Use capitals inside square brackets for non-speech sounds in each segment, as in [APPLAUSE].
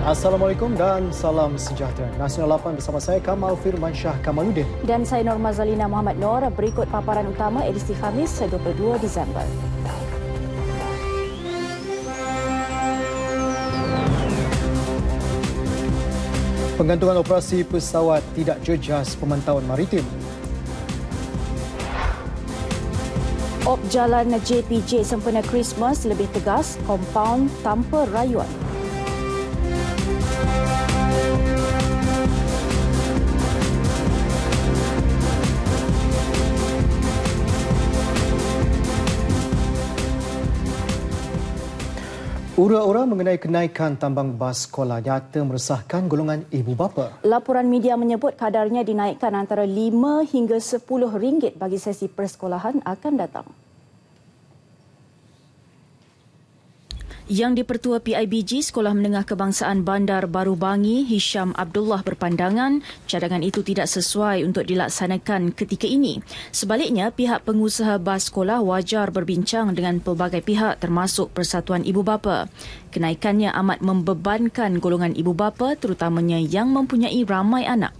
Assalamualaikum dan salam sejahtera. Nasional 8 bersama saya Kamal Firman Shah Kamaludin. Dan saya Norma Zalina Muhammad Nor. Berikut paparan utama edisi Khamis 22 Disember. Penggantungan operasi pesawat tidak jejas pemantauan maritim. Op jalan JPJ sempena Christmas lebih tegas, kompaun tanpa rayuan. Ura-ura mengenai kenaikan tambang bas sekolah nyata meresahkan golongan ibu bapa. Laporan media menyebut kadarnya dinaikkan antara 5 hingga 10 ringgit bagi sesi persekolahan akan datang. Yang dipertua PIBG Sekolah Menengah Kebangsaan Bandar Baru Bangi, Hisham Abdullah berpandangan cadangan itu tidak sesuai untuk dilaksanakan ketika ini. Sebaliknya, pihak pengusaha bas sekolah wajar berbincang dengan pelbagai pihak termasuk Persatuan Ibu Bapa. Kenaikannya amat membebankan golongan ibu bapa terutamanya yang mempunyai ramai anak.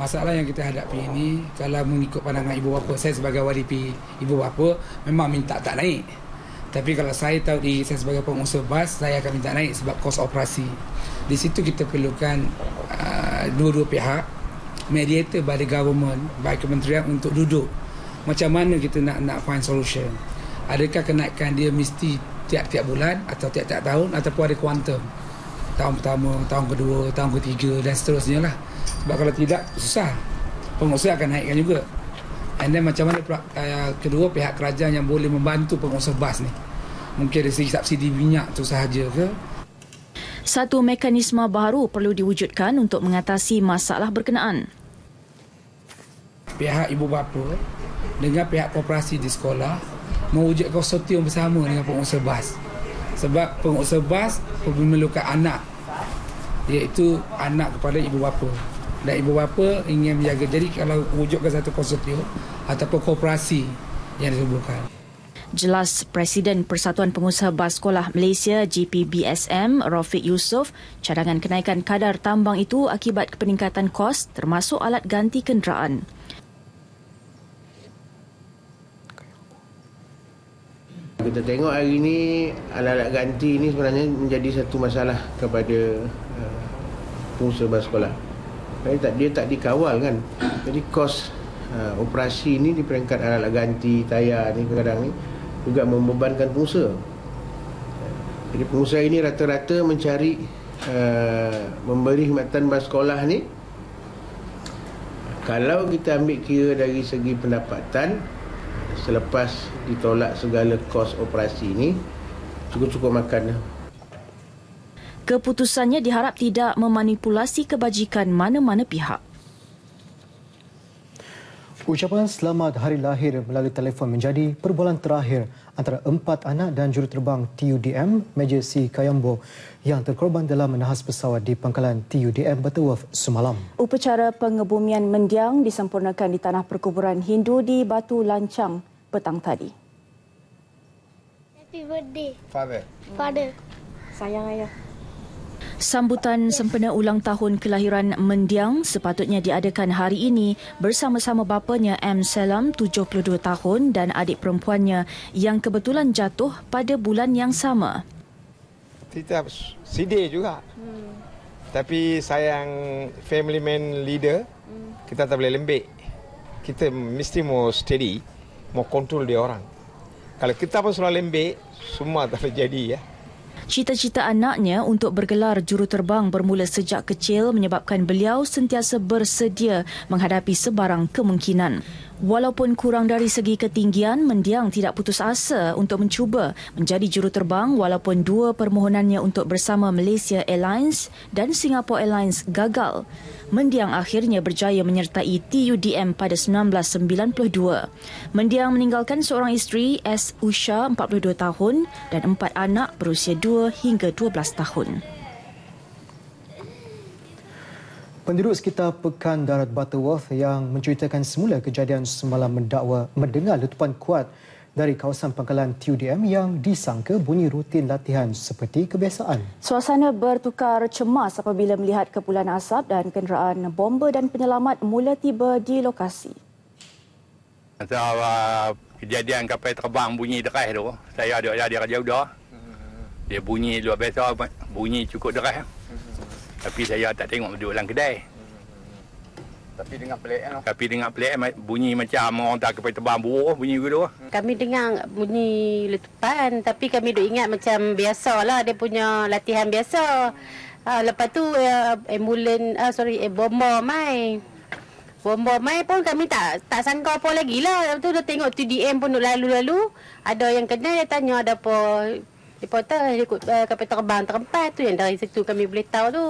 masalah yang kita hadapi ini kalau mengikut pandangan ibu bapa saya sebagai waripi ibu bapa memang minta tak naik tapi kalau saya tahu di saya sebagai pengusaha bas saya akan minta naik sebab kos operasi di situ kita perlukan uh, dua-dua pihak mediator by the government by kementerian untuk duduk macam mana kita nak nak find solution adakah kenaikan dia mesti tiap-tiap bulan atau tiap-tiap tahun ataupun ada kuantum tahun pertama, tahun kedua, tahun ketiga dan seterusnya lah. Sebab kalau tidak, susah. Pengusaha akan naikkan juga. And then macam mana uh, kedua pihak kerajaan yang boleh membantu pengusaha bas ni? Mungkin dari segi subsidi minyak tu sahaja ke? Satu mekanisme baru perlu diwujudkan untuk mengatasi masalah berkenaan. Pihak ibu bapa dengan pihak koperasi di sekolah mewujudkan konsortium bersama dengan pengusaha bas. Sebab pengusaha bas memerlukan anak iaitu anak kepada ibu bapa dan ibu bapa ingin menjaga. Jadi kalau wujudkan satu konsortium ataupun kooperasi yang disebutkan. Jelas Presiden Persatuan Pengusaha Bas Sekolah Malaysia GPBSM Rafiq Yusof, cadangan kenaikan kadar tambang itu akibat peningkatan kos termasuk alat ganti kenderaan. Kita tengok hari ini alat-alat ganti ini sebenarnya menjadi satu masalah kepada uh, pengusaha bas sekolah. Jadi tak dia tak dikawal kan. Jadi kos uh, operasi ini di peringkat alat-alat ganti tayar ni kadang-kadang ni juga membebankan pengusaha. Jadi pengusaha ini rata-rata mencari uh, memberi khidmatan bas sekolah ni kalau kita ambil kira dari segi pendapatan selepas ditolak segala kos operasi ini cukup-cukup makan lah. Keputusannya diharap tidak memanipulasi kebajikan mana-mana pihak. Ucapan selamat hari lahir melalui telefon menjadi perbualan terakhir antara empat anak dan juruterbang TUDM, Major C. Kayambo yang terkorban dalam menahas pesawat di pangkalan TUDM Butterworth semalam. Upacara pengebumian mendiang disempurnakan di tanah perkuburan Hindu di Batu Lancang petang tadi. Happy birthday. Father. Father. Sayang ayah. Sambutan sempena ulang tahun kelahiran mendiang sepatutnya diadakan hari ini bersama-sama bapanya M. Salam, 72 tahun dan adik perempuannya yang kebetulan jatuh pada bulan yang sama. Kita sedih juga. Hmm. Tapi sayang family man leader, kita tak boleh lembek. Kita mesti mau steady, mau kontrol dia orang. Kalau kita pun selalu lembek, semua tak boleh jadi ya. Cita-cita anaknya untuk bergelar juruterbang bermula sejak kecil menyebabkan beliau sentiasa bersedia menghadapi sebarang kemungkinan. Walaupun kurang dari segi ketinggian, mendiang tidak putus asa untuk mencuba menjadi juruterbang walaupun dua permohonannya untuk bersama Malaysia Airlines dan Singapore Airlines gagal. Mendiang akhirnya berjaya menyertai TUDM pada 1992. Mendiang meninggalkan seorang isteri, S. Usha, 42 tahun dan empat anak berusia 2 hingga 12 tahun. Penduduk sekitar Pekan Darat Butterworth yang menceritakan semula kejadian semalam mendakwa mendengar letupan kuat dari kawasan pangkalan TUDM yang disangka bunyi rutin latihan seperti kebiasaan. Suasana bertukar cemas apabila melihat kepulan asap dan kenderaan bomba dan penyelamat mula tiba di lokasi. So, uh, kejadian kapal terbang bunyi deras tu, saya ada ada kerja udah. Dia bunyi luar biasa, bunyi cukup deras. Hmm. Tapi saya tak tengok duduk dalam kedai. Tapi dengar play kan? Tapi dengar play M bunyi macam orang tak kepai tebang buruk oh, bunyi gitu. Oh. Hmm. Kami dengar bunyi letupan tapi kami duk ingat macam biasa lah. dia punya latihan biasa. Ha, lepas tu uh, eh, ambulan uh, ah, sorry eh, bomber mai. Bomber mai pun kami tak tak sangka apa lagi lah. Lepas tu dah tengok TDM pun duk lalu-lalu. Ada yang kenal dia tanya ada apa. Dia kata dia ikut uh, kapal terbang terempat tu yang dari situ kami boleh tahu tu.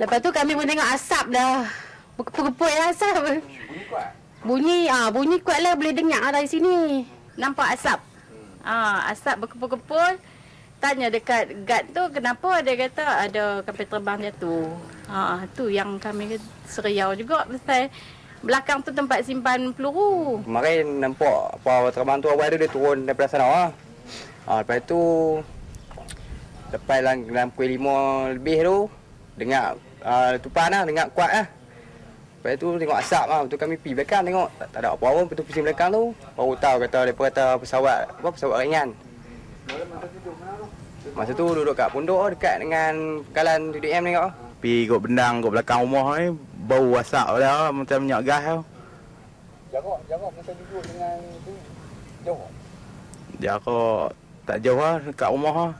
Lepas tu kami pun tengok asap dah. Pekepuk-kepuk lah asap. Bunyi, kuat? Bunyi, ah, bunyi kuat lah boleh dengar lah dari sini. Nampak asap. Hmm. Ah, asap berkepul-kepul. Tanya dekat guard tu kenapa dia kata ada kapal terbang dia tu. Ah, tu yang kami seriau juga pasal belakang tu tempat simpan peluru. Kemarin nampak apa terbang tu awal tu dia turun daripada sana lah. Ah, lepas tu lepas dalam, dalam lima lebih tu dengar uh, ah, tupan lah, dengar kuat lah. Lepas tu tengok asap lah. Lepas kami pergi belakang tengok. Tak, tak ada apa-apa pun. Lepas pusing belakang tu. Baru tahu kata mereka kata pesawat. Apa pesawat ringan. Masa tu duduk kat pondok dekat dengan kalan DDM ni kak. Pergi kat benang kat belakang rumah ni. Bau asap lah. Macam minyak gas tau. Jarak, jarak masa duduk dengan tu. Jauh? Jarak tak jauh lah. Dekat rumah lah.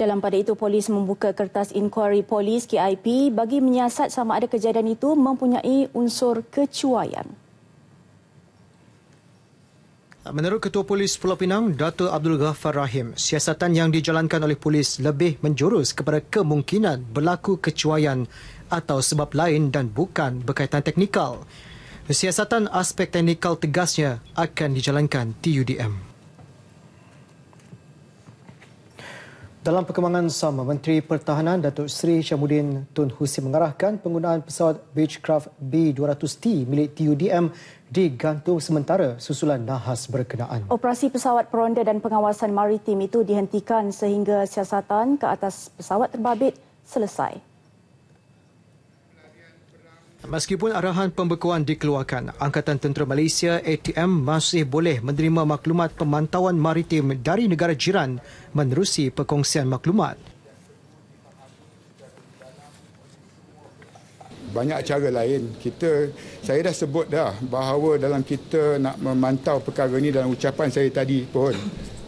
Dalam pada itu, polis membuka kertas inquiry polis KIP bagi menyiasat sama ada kejadian itu mempunyai unsur kecuaian. Menurut Ketua Polis Pulau Pinang, Dato Abdul Ghaffar Rahim, siasatan yang dijalankan oleh polis lebih menjurus kepada kemungkinan berlaku kecuaian atau sebab lain dan bukan berkaitan teknikal. Siasatan aspek teknikal tegasnya akan dijalankan TUDM. Di Dalam perkembangan sama, Menteri Pertahanan Datuk Seri Syamuddin Tun Husin mengarahkan penggunaan pesawat Beechcraft B200T milik TUDM digantung sementara susulan nahas berkenaan. Operasi pesawat peronda dan pengawasan maritim itu dihentikan sehingga siasatan ke atas pesawat terbabit selesai. Meskipun arahan pembekuan dikeluarkan, Angkatan Tentera Malaysia ATM masih boleh menerima maklumat pemantauan maritim dari negara jiran menerusi perkongsian maklumat. banyak cara lain kita saya dah sebut dah bahawa dalam kita nak memantau perkara ini dalam ucapan saya tadi pun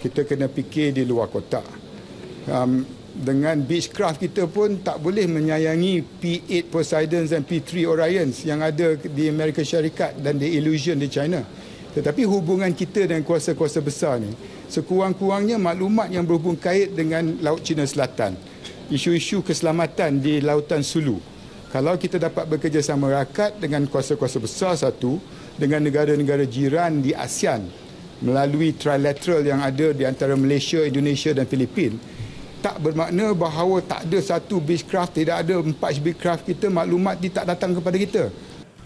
kita kena fikir di luar kotak um, dengan beachcraft kita pun tak boleh menyayangi P8 Poseidon dan P3 Orion yang ada di Amerika Syarikat dan di Illusion di China. Tetapi hubungan kita dengan kuasa-kuasa besar ni sekurang-kurangnya maklumat yang berhubung kait dengan Laut China Selatan. Isu-isu keselamatan di Lautan Sulu. Kalau kita dapat bekerjasama rakat dengan kuasa-kuasa besar satu dengan negara-negara jiran di ASEAN melalui trilateral yang ada di antara Malaysia, Indonesia dan Filipina tak bermakna bahawa tak ada satu beechcraft, tidak ada empat beechcraft kita, maklumat dia tak datang kepada kita.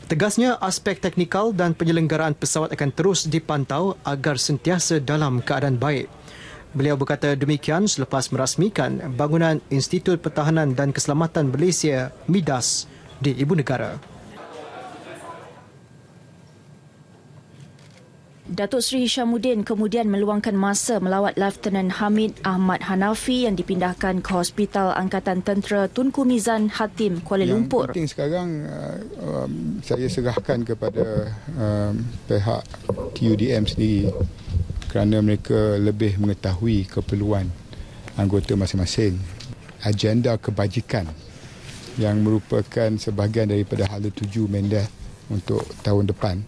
Tegasnya, aspek teknikal dan penyelenggaraan pesawat akan terus dipantau agar sentiasa dalam keadaan baik. Beliau berkata demikian selepas merasmikan bangunan Institut Pertahanan dan Keselamatan Malaysia, MIDAS, di Ibu Negara. Datuk Seri Syamuddin kemudian meluangkan masa melawat Lieutenant Hamid Ahmad Hanafi yang dipindahkan ke Hospital Angkatan Tentera Tunku Mizan Hatim, Kuala yang Lumpur. Yang penting sekarang uh, um, saya serahkan kepada um, pihak TUDM sendiri kerana mereka lebih mengetahui keperluan anggota masing-masing. Agenda kebajikan yang merupakan sebahagian daripada hala tuju Mendah untuk tahun depan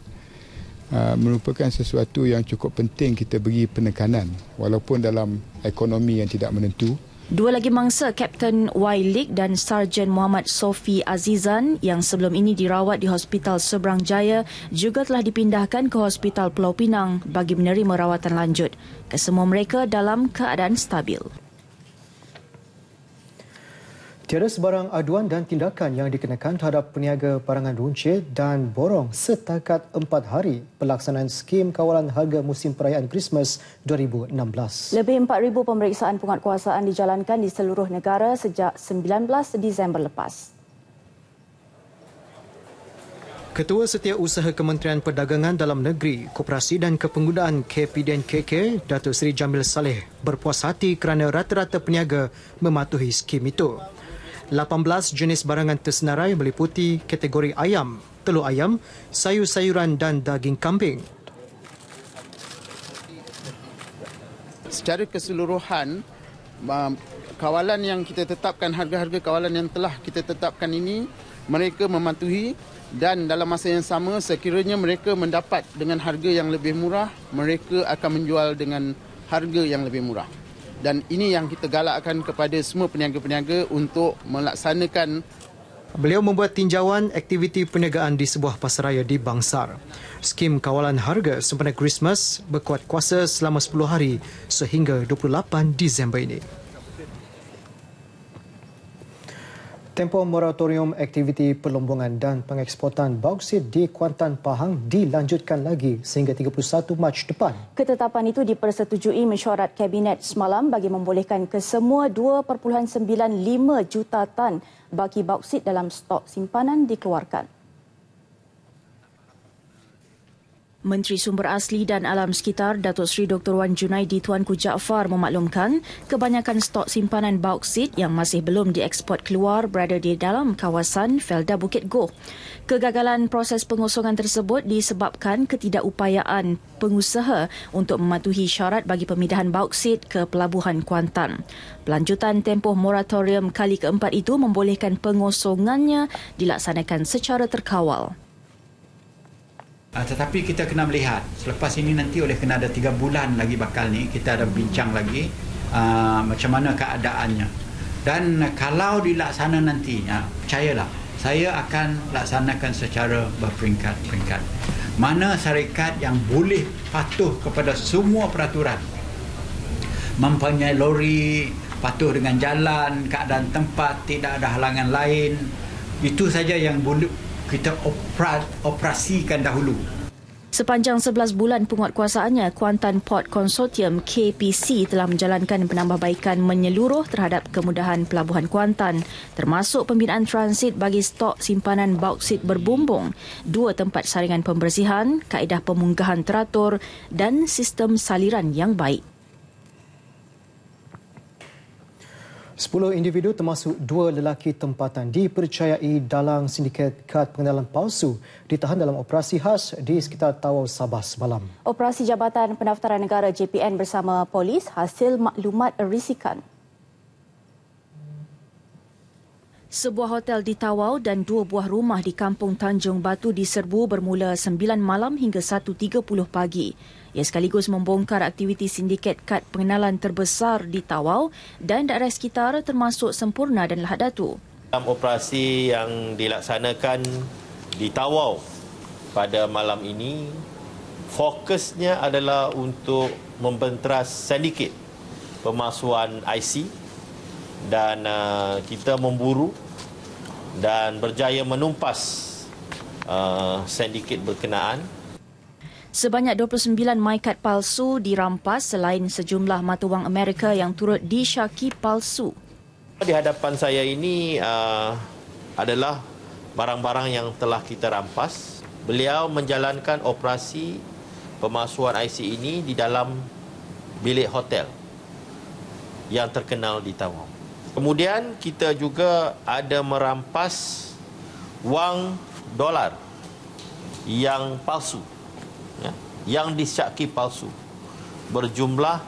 Ah, merupakan sesuatu yang cukup penting kita beri penekanan walaupun dalam ekonomi yang tidak menentu. Dua lagi mangsa, Kapten Y. Lik dan Sarjan Muhammad Sofi Azizan yang sebelum ini dirawat di Hospital Seberang Jaya juga telah dipindahkan ke Hospital Pulau Pinang bagi menerima rawatan lanjut. Kesemua mereka dalam keadaan stabil. Tiada sebarang aduan dan tindakan yang dikenakan terhadap peniaga barangan runcit dan borong setakat empat hari pelaksanaan skim kawalan harga musim perayaan Christmas 2016. Lebih 4,000 pemeriksaan penguatkuasaan dijalankan di seluruh negara sejak 19 Disember lepas. Ketua Setiausaha Kementerian Perdagangan Dalam Negeri, Koperasi dan Kepenggunaan KPDN KK, Datuk Seri Jamil Saleh berpuas hati kerana rata-rata peniaga mematuhi skim itu. 18 jenis barangan tersenarai meliputi kategori ayam, telur ayam, sayur-sayuran dan daging kambing. Secara keseluruhan, kawalan yang kita tetapkan, harga-harga kawalan yang telah kita tetapkan ini, mereka mematuhi dan dalam masa yang sama sekiranya mereka mendapat dengan harga yang lebih murah, mereka akan menjual dengan harga yang lebih murah dan ini yang kita galakkan kepada semua peniaga-peniaga untuk melaksanakan Beliau membuat tinjauan aktiviti perniagaan di sebuah pasaraya di Bangsar. Skim kawalan harga sempena Christmas berkuat kuasa selama 10 hari sehingga 28 Disember ini. Tempoh moratorium aktiviti perlombongan dan pengeksportan bauksit di Kuantan Pahang dilanjutkan lagi sehingga 31 Mac depan. Ketetapan itu dipersetujui mesyuarat Kabinet semalam bagi membolehkan kesemua 2.95 juta tan baki bauksit dalam stok simpanan dikeluarkan. Menteri Sumber Asli dan Alam Sekitar Datuk Seri Dr. Wan Junaidi Tuanku Jaafar memaklumkan kebanyakan stok simpanan bauksit yang masih belum diekspor keluar berada di dalam kawasan Felda Bukit Goh. Kegagalan proses pengosongan tersebut disebabkan ketidakupayaan pengusaha untuk mematuhi syarat bagi pemindahan bauksit ke Pelabuhan Kuantan. Pelanjutan tempoh moratorium kali keempat itu membolehkan pengosongannya dilaksanakan secara terkawal. Ah, tetapi kita kena melihat selepas ini nanti oleh kena ada tiga bulan lagi bakal ni kita ada bincang lagi uh, macam mana keadaannya dan kalau dilaksana nantinya ah, percayalah saya akan laksanakan secara berperingkat-peringkat mana syarikat yang boleh patuh kepada semua peraturan mempunyai lori patuh dengan jalan keadaan tempat tidak ada halangan lain itu saja yang boleh kita opera, operasikan dahulu. Sepanjang 11 bulan penguatkuasaannya, Kuantan Port Consortium KPC telah menjalankan penambahbaikan menyeluruh terhadap kemudahan pelabuhan Kuantan, termasuk pembinaan transit bagi stok simpanan bauksit berbumbung, dua tempat saringan pembersihan, kaedah pemunggahan teratur dan sistem saliran yang baik. Sepuluh individu termasuk dua lelaki tempatan dipercayai dalam sindiket kad pengenalan palsu ditahan dalam operasi khas di sekitar Tawau Sabah semalam. Operasi Jabatan Pendaftaran Negara JPN bersama polis hasil maklumat risikan. Sebuah hotel di Tawau dan dua buah rumah di Kampung Tanjung Batu diserbu bermula 9 malam hingga 1.30 pagi. Ia sekaligus membongkar aktiviti sindiket kad pengenalan terbesar di Tawau dan daerah sekitar termasuk Sempurna dan Lahad Datu. Dalam operasi yang dilaksanakan di Tawau pada malam ini, fokusnya adalah untuk membenteras sindiket pemasuhan IC dan uh, kita memburu dan berjaya menumpas uh, sindiket berkenaan Sebanyak 29 MyCard palsu dirampas selain sejumlah mata wang Amerika yang turut disyaki palsu. Di hadapan saya ini uh, adalah barang-barang yang telah kita rampas. Beliau menjalankan operasi pemasuhan IC ini di dalam bilik hotel yang terkenal di Tawang. Kemudian kita juga ada merampas wang dolar yang palsu yang disyaki palsu berjumlah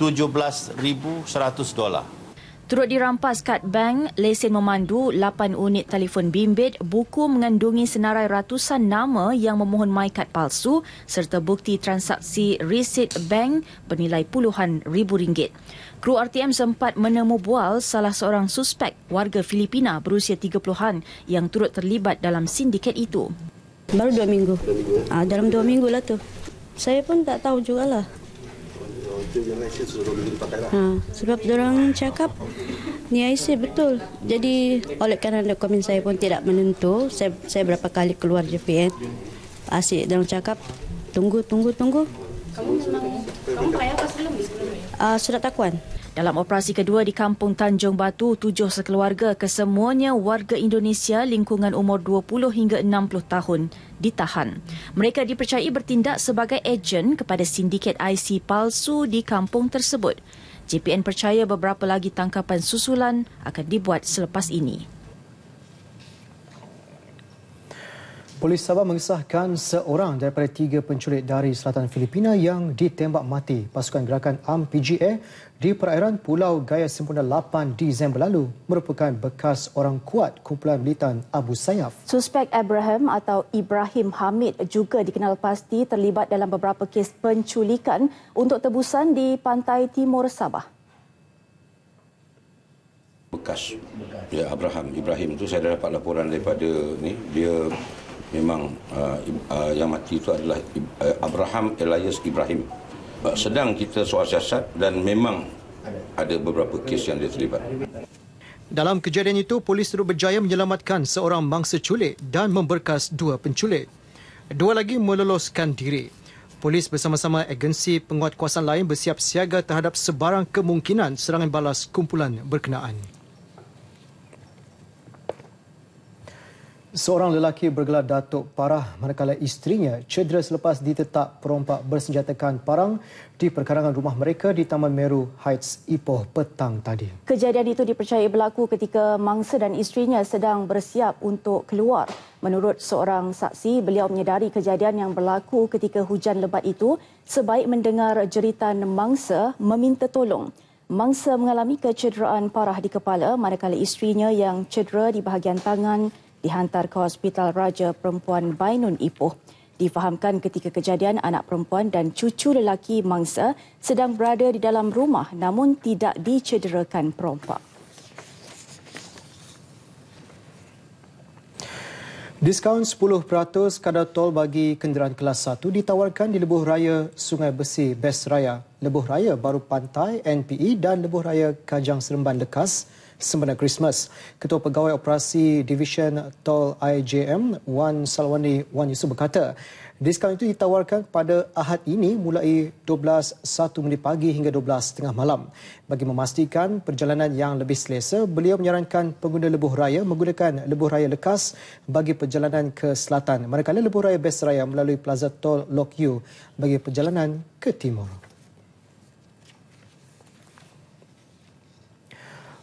17,100 dolar. Turut dirampas kad bank, lesen memandu, 8 unit telefon bimbit, buku mengandungi senarai ratusan nama yang memohon MyCard palsu serta bukti transaksi resit bank bernilai puluhan ribu ringgit. Kru RTM sempat menemu bual salah seorang suspek warga Filipina berusia 30-an yang turut terlibat dalam sindiket itu. Baru dua minggu. Ya? Ah, dalam dua minggu lah tu saya pun tak tahu jugalah. Ha, sebab orang cakap ni IC betul. Jadi oleh kerana dokumen saya pun tidak menentu, saya, saya berapa kali keluar JPN. Asyik orang cakap tunggu tunggu tunggu. Kamu memang kamu kaya pas belum ni sebelum Ah surat takuan. Dalam operasi kedua di Kampung Tanjung Batu, tujuh sekeluarga kesemuanya warga Indonesia lingkungan umur 20 hingga 60 tahun ditahan. Mereka dipercayai bertindak sebagai ejen kepada sindiket IC palsu di kampung tersebut. JPN percaya beberapa lagi tangkapan susulan akan dibuat selepas ini. Polis Sabah mengesahkan seorang daripada tiga penculik dari selatan Filipina yang ditembak mati pasukan gerakan AMPGA di perairan Pulau Gaya Sempurna 8 Disember lalu merupakan bekas orang kuat kumpulan militan Abu Sayyaf. Suspek Abraham atau Ibrahim Hamid juga dikenal pasti terlibat dalam beberapa kes penculikan untuk tebusan di pantai timur Sabah. Bekas. Ya Abraham, Ibrahim itu saya dah dapat laporan daripada ni, dia memang uh, uh, yang mati itu adalah uh, Abraham Elias Ibrahim. Uh, sedang kita soal siasat dan memang ada beberapa kes yang dia terlibat. Dalam kejadian itu, polis turut berjaya menyelamatkan seorang mangsa culik dan memberkas dua penculik. Dua lagi meloloskan diri. Polis bersama-sama agensi penguatkuasaan lain bersiap siaga terhadap sebarang kemungkinan serangan balas kumpulan berkenaan. Seorang lelaki bergelar Datuk Parah manakala isterinya cedera selepas ditetap perompak bersenjatakan parang di perkarangan rumah mereka di Taman Meru Heights, Ipoh petang tadi. Kejadian itu dipercayai berlaku ketika mangsa dan isterinya sedang bersiap untuk keluar. Menurut seorang saksi, beliau menyedari kejadian yang berlaku ketika hujan lebat itu sebaik mendengar jeritan mangsa meminta tolong. Mangsa mengalami kecederaan parah di kepala manakala isterinya yang cedera di bahagian tangan dihantar ke Hospital Raja Perempuan Bainun Ipoh. Difahamkan ketika kejadian anak perempuan dan cucu lelaki mangsa sedang berada di dalam rumah namun tidak dicederakan perompak. Diskaun 10% kadar tol bagi kenderaan kelas 1 ditawarkan di Lebuh Raya Sungai Besi Besraya, Raya, Lebuh Raya Baru Pantai NPE dan Lebuh Raya Kajang Seremban Lekas sempena Christmas. Ketua Pegawai Operasi Division Tol IJM Wan Salwani Wan Yusuf berkata, diskaun itu ditawarkan pada Ahad ini mulai 12.01 pagi hingga 12.30 malam. Bagi memastikan perjalanan yang lebih selesa, beliau menyarankan pengguna lebuh raya menggunakan lebuh raya lekas bagi perjalanan ke selatan. Manakala lebuh raya best raya melalui Plaza Tol Lok Yu bagi perjalanan ke timur.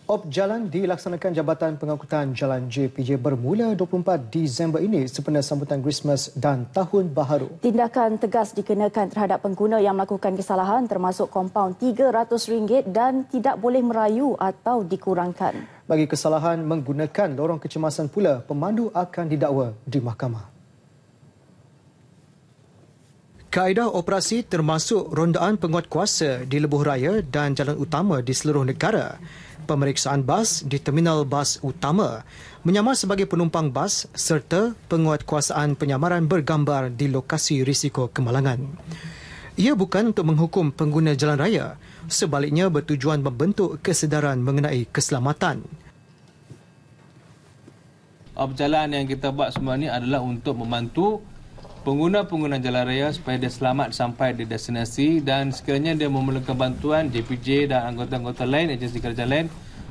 Op jalan dilaksanakan Jabatan Pengangkutan Jalan JPJ bermula 24 Disember ini sempena sambutan Christmas dan Tahun Baharu. Tindakan tegas dikenakan terhadap pengguna yang melakukan kesalahan termasuk kompaun RM300 dan tidak boleh merayu atau dikurangkan. Bagi kesalahan menggunakan lorong kecemasan pula, pemandu akan didakwa di mahkamah. Kaedah operasi termasuk rondaan penguat kuasa di lebuh raya dan jalan utama di seluruh negara pemeriksaan bas di terminal bas utama, menyamar sebagai penumpang bas serta penguatkuasaan penyamaran bergambar di lokasi risiko kemalangan. Ia bukan untuk menghukum pengguna jalan raya, sebaliknya bertujuan membentuk kesedaran mengenai keselamatan. Perjalanan yang kita buat semua ini adalah untuk membantu pengguna-pengguna jalan raya supaya dia selamat sampai di destinasi dan sekiranya dia memerlukan bantuan JPJ dan anggota-anggota lain agensi kerajaan lain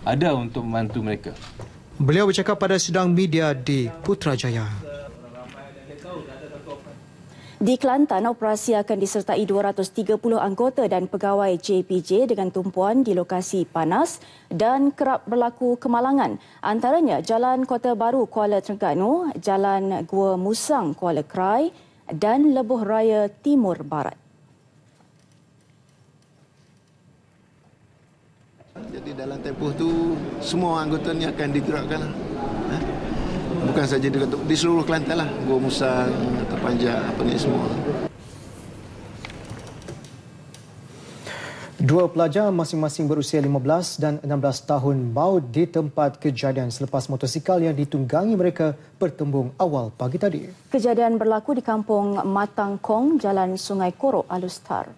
ada untuk membantu mereka. Beliau bercakap pada sidang media di Putrajaya. Di Kelantan, operasi akan disertai 230 anggota dan pegawai JPJ dengan tumpuan di lokasi panas dan kerap berlaku kemalangan. Antaranya Jalan Kota Baru Kuala Terengganu, Jalan Gua Musang Kuala Krai, dan Lebuh Raya Timur Barat. Jadi dalam tempoh tu semua anggota ni akan digerakkan. Lah. Ha? Bukan saja di seluruh Kelantan lah, Gua Musang, Terpanjang, apa ni semua. Dua pelajar masing-masing berusia 15 dan 16 tahun maut di tempat kejadian selepas motosikal yang ditunggangi mereka bertembung awal pagi tadi. Kejadian berlaku di kampung Matang Kong, Jalan Sungai Koro, Alustar.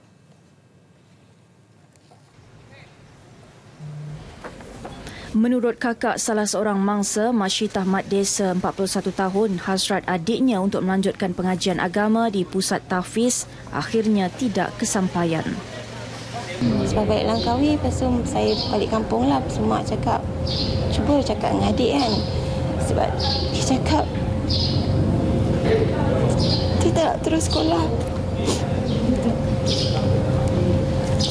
Menurut kakak salah seorang mangsa, Masyidah Mat Desa 41 tahun, hasrat adiknya untuk melanjutkan pengajian agama di pusat Tafis akhirnya tidak kesampaian. Sebab balik Langkawi, lepas tu saya balik kampung lah. Mak cakap, cuba cakap dengan adik kan. Sebab dia cakap, dia tak terus sekolah.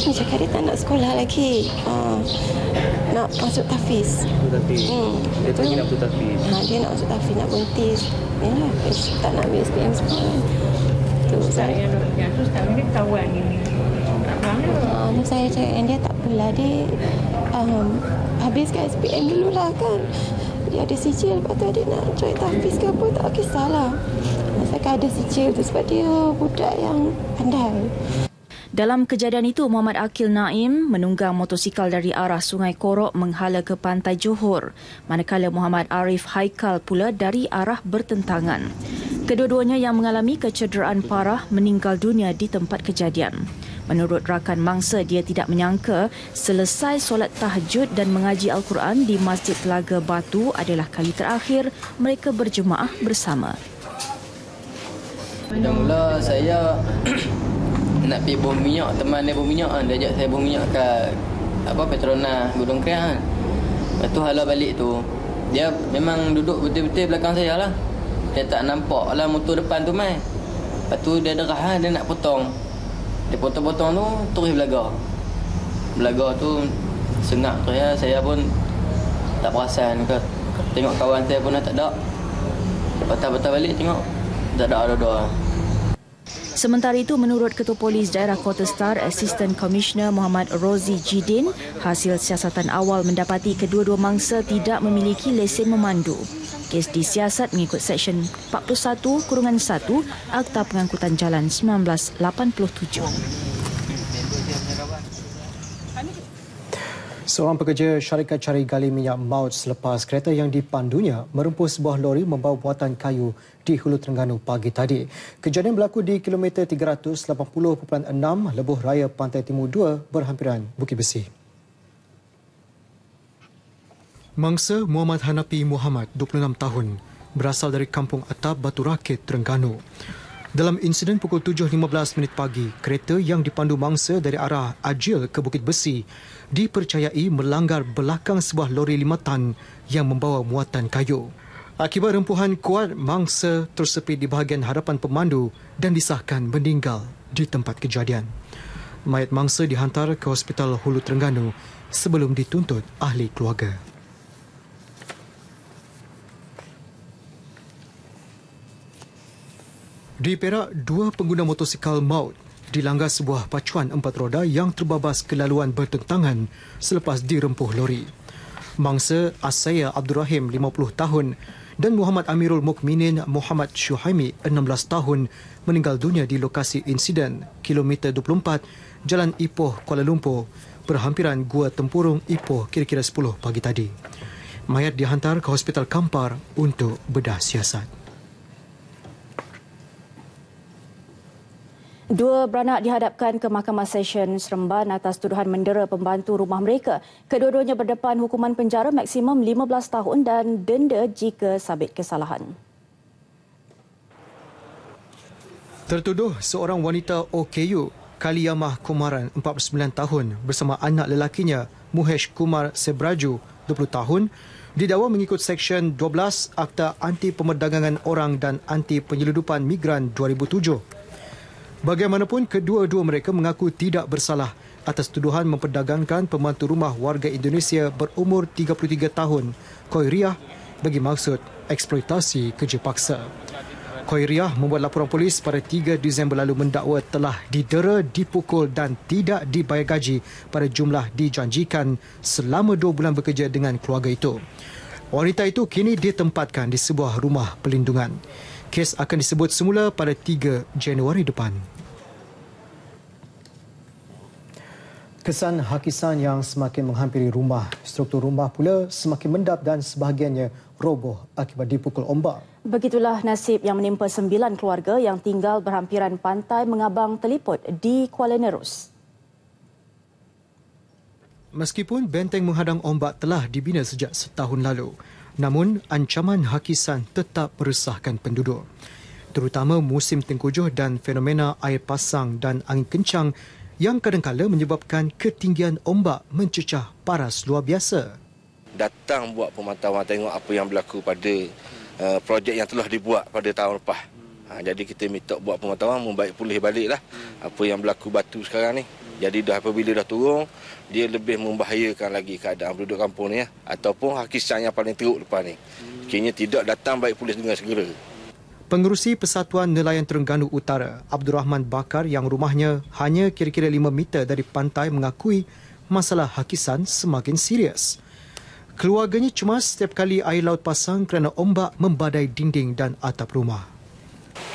Dia cakap dia tak nak sekolah lagi. Ha. Nak masuk tafiz. Hmm. Dia tak nak masuk tafiz. Ha, dia nak masuk tafiz, nak berhenti. Dia tak nak ambil SPM sekolah. Tu, Ustaz, yang, yang tu sekarang ni lah. Uh, saya cakap dengan dia, tak apalah dia um, habiskan SPM dulu lah kan. Dia ada sijil, lepas tu adik nak try tahfiz ke apa, tak kisahlah. Masak ada sijil tu sebab dia budak yang pandai. Dalam kejadian itu, Muhammad Akil Naim menunggang motosikal dari arah Sungai Korok menghala ke Pantai Johor, manakala Muhammad Arif Haikal pula dari arah bertentangan. Kedua-duanya yang mengalami kecederaan parah meninggal dunia di tempat kejadian. Menurut rakan mangsa, dia tidak menyangka selesai solat tahajud dan mengaji Al-Quran di Masjid Telaga Batu adalah kali terakhir mereka berjemaah bersama. Yang mula saya [CLEARS THROAT] nak pergi bom minyak, teman dia bom minyak kan. Dia ajak saya bom minyak kat apa Petronas Gunung Kerang kan. Lepas tu hala balik tu. Dia memang duduk betul-betul belakang saya lah. Dia tak nampak lah motor depan tu mai. Lepas tu dia derah lah, dia nak potong. Dia potong-potong tu terus belaga. Belaga tu senak tu ya. Saya pun tak perasan ke. Tengok kawan saya pun tak ada. Patah-patah balik tengok tak ada ada-ada. Sementara itu, menurut Ketua Polis Daerah Kota Star, Assistant Commissioner Muhammad Rozi Jidin, hasil siasatan awal mendapati kedua-dua mangsa tidak memiliki lesen memandu. Kes disiasat mengikut Seksyen 41 Kurungan 1 Akta Pengangkutan Jalan 1987. Seorang pekerja syarikat cari gali minyak maut selepas kereta yang dipandunya merempus sebuah lori membawa buatan kayu di Hulu Terengganu pagi tadi. Kejadian berlaku di kilometer 380.6 Lebuh Raya Pantai Timur 2 berhampiran Bukit Besi. Mangsa Muhammad Hanapi Muhammad, 26 tahun, berasal dari kampung Atap Batu Rakit, Terengganu. Dalam insiden pukul 7.15 minit pagi, kereta yang dipandu mangsa dari arah Ajil ke Bukit Besi dipercayai melanggar belakang sebuah lori limatan yang membawa muatan kayu akibat rempuhan kuat mangsa tersepit di bahagian hadapan pemandu dan disahkan meninggal di tempat kejadian. Mayat mangsa dihantar ke Hospital Hulu Terengganu sebelum dituntut ahli keluarga. Di Perak, dua pengguna motosikal maut dilanggar sebuah pacuan empat roda yang terbabas kelaluan bertentangan selepas dirempuh lori. Mangsa Asaya Abdul Rahim, 50 tahun, dan Muhammad Amirul Mukminin Muhammad Syuhaimi 16 tahun meninggal dunia di lokasi insiden kilometer 24 Jalan Ipoh Kuala Lumpur berhampiran Gua Tempurung Ipoh kira-kira 10 pagi tadi. Mayat dihantar ke Hospital Kampar untuk bedah siasat. Dua beranak dihadapkan ke Mahkamah Session Seremban atas tuduhan mendera pembantu rumah mereka. Kedua-duanya berdepan hukuman penjara maksimum 15 tahun dan denda jika sabit kesalahan. Tertuduh seorang wanita OKU, Kaliyamah Kumaran, 49 tahun, bersama anak lelakinya, Muhesh Kumar Sebraju, 20 tahun, didakwa mengikut Seksyen 12 Akta Anti-Pemerdagangan Orang dan Anti-Penyeludupan Migran 2007. Bagaimanapun, kedua-dua mereka mengaku tidak bersalah atas tuduhan memperdagangkan pembantu rumah warga Indonesia berumur 33 tahun, Koi Riah, bagi maksud eksploitasi kerja paksa. Koi Riah membuat laporan polis pada 3 Disember lalu mendakwa telah didera, dipukul dan tidak dibayar gaji pada jumlah dijanjikan selama dua bulan bekerja dengan keluarga itu. Wanita itu kini ditempatkan di sebuah rumah pelindungan. Kes akan disebut semula pada 3 Januari depan. Kesan hakisan yang semakin menghampiri rumah. Struktur rumah pula semakin mendap dan sebahagiannya roboh akibat dipukul ombak. Begitulah nasib yang menimpa sembilan keluarga yang tinggal berhampiran pantai Mengabang Teliput di Kuala Nerus. Meskipun benteng menghadang ombak telah dibina sejak setahun lalu, Namun, ancaman hakisan tetap meresahkan penduduk. Terutama musim tengkujuh dan fenomena air pasang dan angin kencang yang kadangkala menyebabkan ketinggian ombak mencecah paras luar biasa. Datang buat pemantauan tengok apa yang berlaku pada uh, projek yang telah dibuat pada tahun lepas. Ha, jadi kita minta buat pemantauan membaik pulih baliklah apa yang berlaku batu sekarang ni. Jadi dah apabila dah turun, dia lebih membahayakan lagi keadaan penduduk kampung ni ya. ataupun hakisan yang paling teruk lepas ni. Kini tidak datang baik polis dengan segera. Pengerusi Persatuan Nelayan Terengganu Utara, Abdul Rahman Bakar yang rumahnya hanya kira-kira 5 meter dari pantai mengakui masalah hakisan semakin serius. Keluarganya cemas setiap kali air laut pasang kerana ombak membadai dinding dan atap rumah.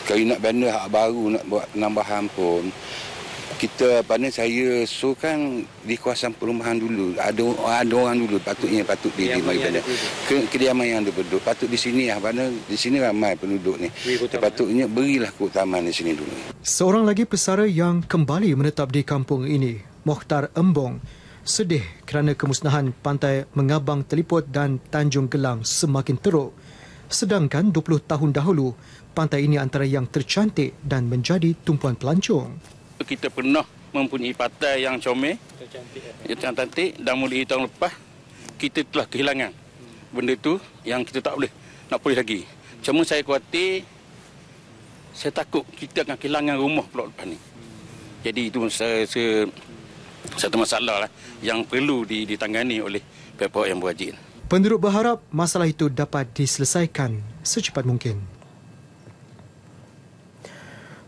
Kalau nak bina hak baru, nak buat penambahan pun, kita apa ni saya so kan di kawasan perumahan dulu ada ada orang dulu patutnya patut di di mari benda ke kediaman yang duduk patut di sini lah mana di sini ramai penduduk ni patutnya berilah keutamaan di sini dulu seorang lagi pesara yang kembali menetap di kampung ini Mohtar Embong sedih kerana kemusnahan pantai Mengabang Teliput dan Tanjung Gelang semakin teruk sedangkan 20 tahun dahulu pantai ini antara yang tercantik dan menjadi tumpuan pelancong kita pernah mempunyai partai yang comel, eh. yang cantik, cantik dan mulai tahun lepas kita telah kehilangan benda tu yang kita tak boleh nak pulih lagi. Cuma saya khawatir, saya takut kita akan kehilangan rumah pula lepas ni. Jadi itu saya, saya satu masalah lah yang perlu ditangani oleh pihak yang berwajib. Penduduk berharap masalah itu dapat diselesaikan secepat mungkin.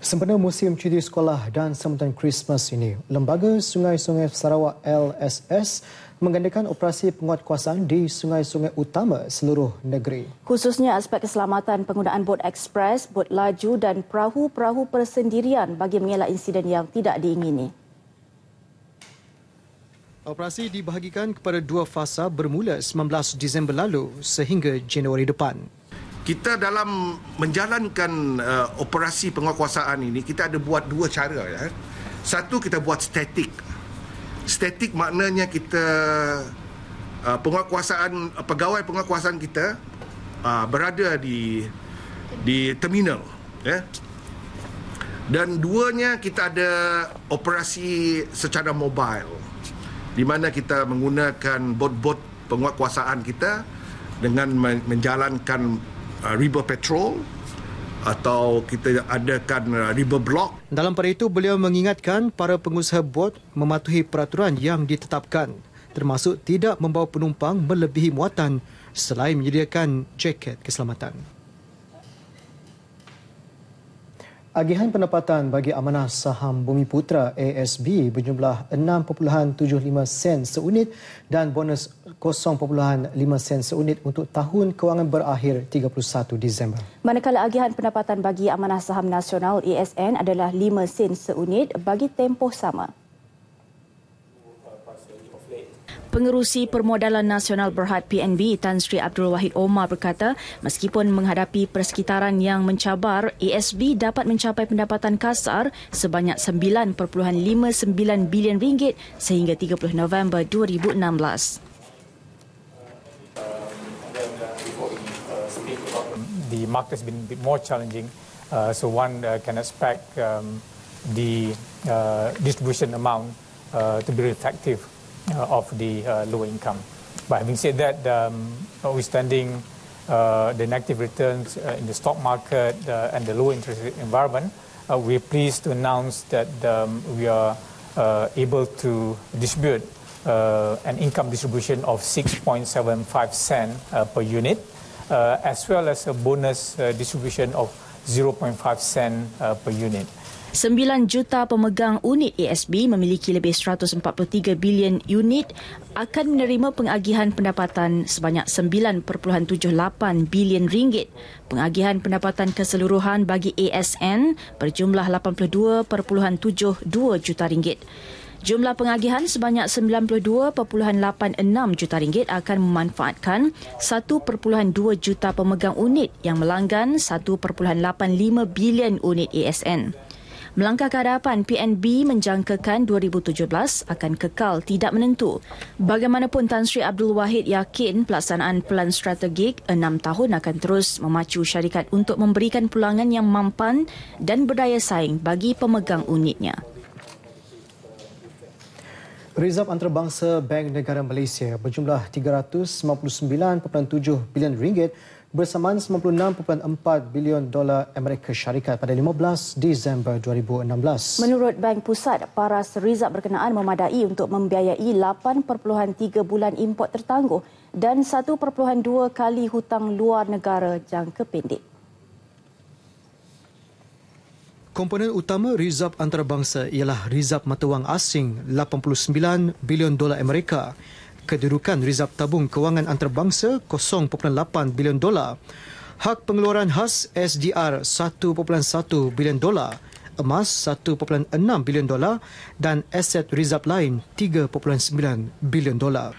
Sempena musim cuti sekolah dan sambutan Christmas ini, Lembaga Sungai-Sungai Sarawak LSS menggandakan operasi penguatkuasaan di sungai-sungai utama seluruh negeri. Khususnya aspek keselamatan penggunaan bot ekspres, bot laju dan perahu-perahu persendirian bagi mengelak insiden yang tidak diingini. Operasi dibahagikan kepada dua fasa bermula 19 Disember lalu sehingga Januari depan kita dalam menjalankan uh, operasi penguasaan ini kita ada buat dua cara ya. Satu kita buat statik. Statik maknanya kita uh, penguasaan uh, pegawai penguasaan kita uh, berada di di terminal ya. Dan duanya kita ada operasi secara mobile di mana kita menggunakan bot-bot penguasaan kita dengan menjalankan uh, river petrol atau kita adakan uh, river block. Dalam pada itu, beliau mengingatkan para pengusaha bot mematuhi peraturan yang ditetapkan termasuk tidak membawa penumpang melebihi muatan selain menyediakan jaket keselamatan. Agihan pendapatan bagi amanah saham Bumi Putra ASB berjumlah 6.75 sen seunit dan bonus 0.5 sen seunit untuk tahun kewangan berakhir 31 Disember. Manakala agihan pendapatan bagi amanah saham nasional ASN adalah 5 sen seunit bagi tempoh sama. Pengerusi Permodalan Nasional Berhad PNB Tan Sri Abdul Wahid Omar berkata, meskipun menghadapi persekitaran yang mencabar, ASB dapat mencapai pendapatan kasar sebanyak 9.59 bilion ringgit sehingga 30 November 2016. The market has been a bit more challenging, uh, so one uh, can expect um, the uh, distribution amount uh, to be reflective Uh, of the uh, lower income. But having said that, um, notwithstanding uh, the negative returns in the stock market and the low interest rate environment, we're pleased to announce that um, we are able to distribute an income distribution of 6.75 cent per unit, as well as a bonus distribution of 0.5 cent per unit. 9 juta pemegang unit ASB memiliki lebih 143 bilion unit akan menerima pengagihan pendapatan sebanyak 9.78 bilion ringgit. Pengagihan pendapatan keseluruhan bagi ASN berjumlah 82.72 juta ringgit. Jumlah pengagihan sebanyak 92.86 juta ringgit akan memanfaatkan 1.2 juta pemegang unit yang melanggan 1.85 bilion unit ASN. Melangkah ke hadapan, PNB menjangkakan 2017 akan kekal tidak menentu. Bagaimanapun Tan Sri Abdul Wahid yakin pelaksanaan pelan strategik enam tahun akan terus memacu syarikat untuk memberikan pulangan yang mampan dan berdaya saing bagi pemegang unitnya. Rizab antarabangsa Bank Negara Malaysia berjumlah 359.7 bilion ringgit bersamaan 96.4 bilion dolar Amerika Syarikat pada 15 Disember 2016. Menurut Bank Pusat, paras rizab berkenaan memadai untuk membiayai 8.3 bulan import tertangguh dan 1.2 kali hutang luar negara jangka pendek. Komponen utama rizab antarabangsa ialah rizab mata wang asing 89 bilion dolar Amerika kedudukan rizab tabung kewangan antarabangsa 0.8 bilion dolar. Hak pengeluaran khas SDR 1.1 bilion dolar, emas 1.6 bilion dolar dan aset rizab lain 3.9 bilion dolar.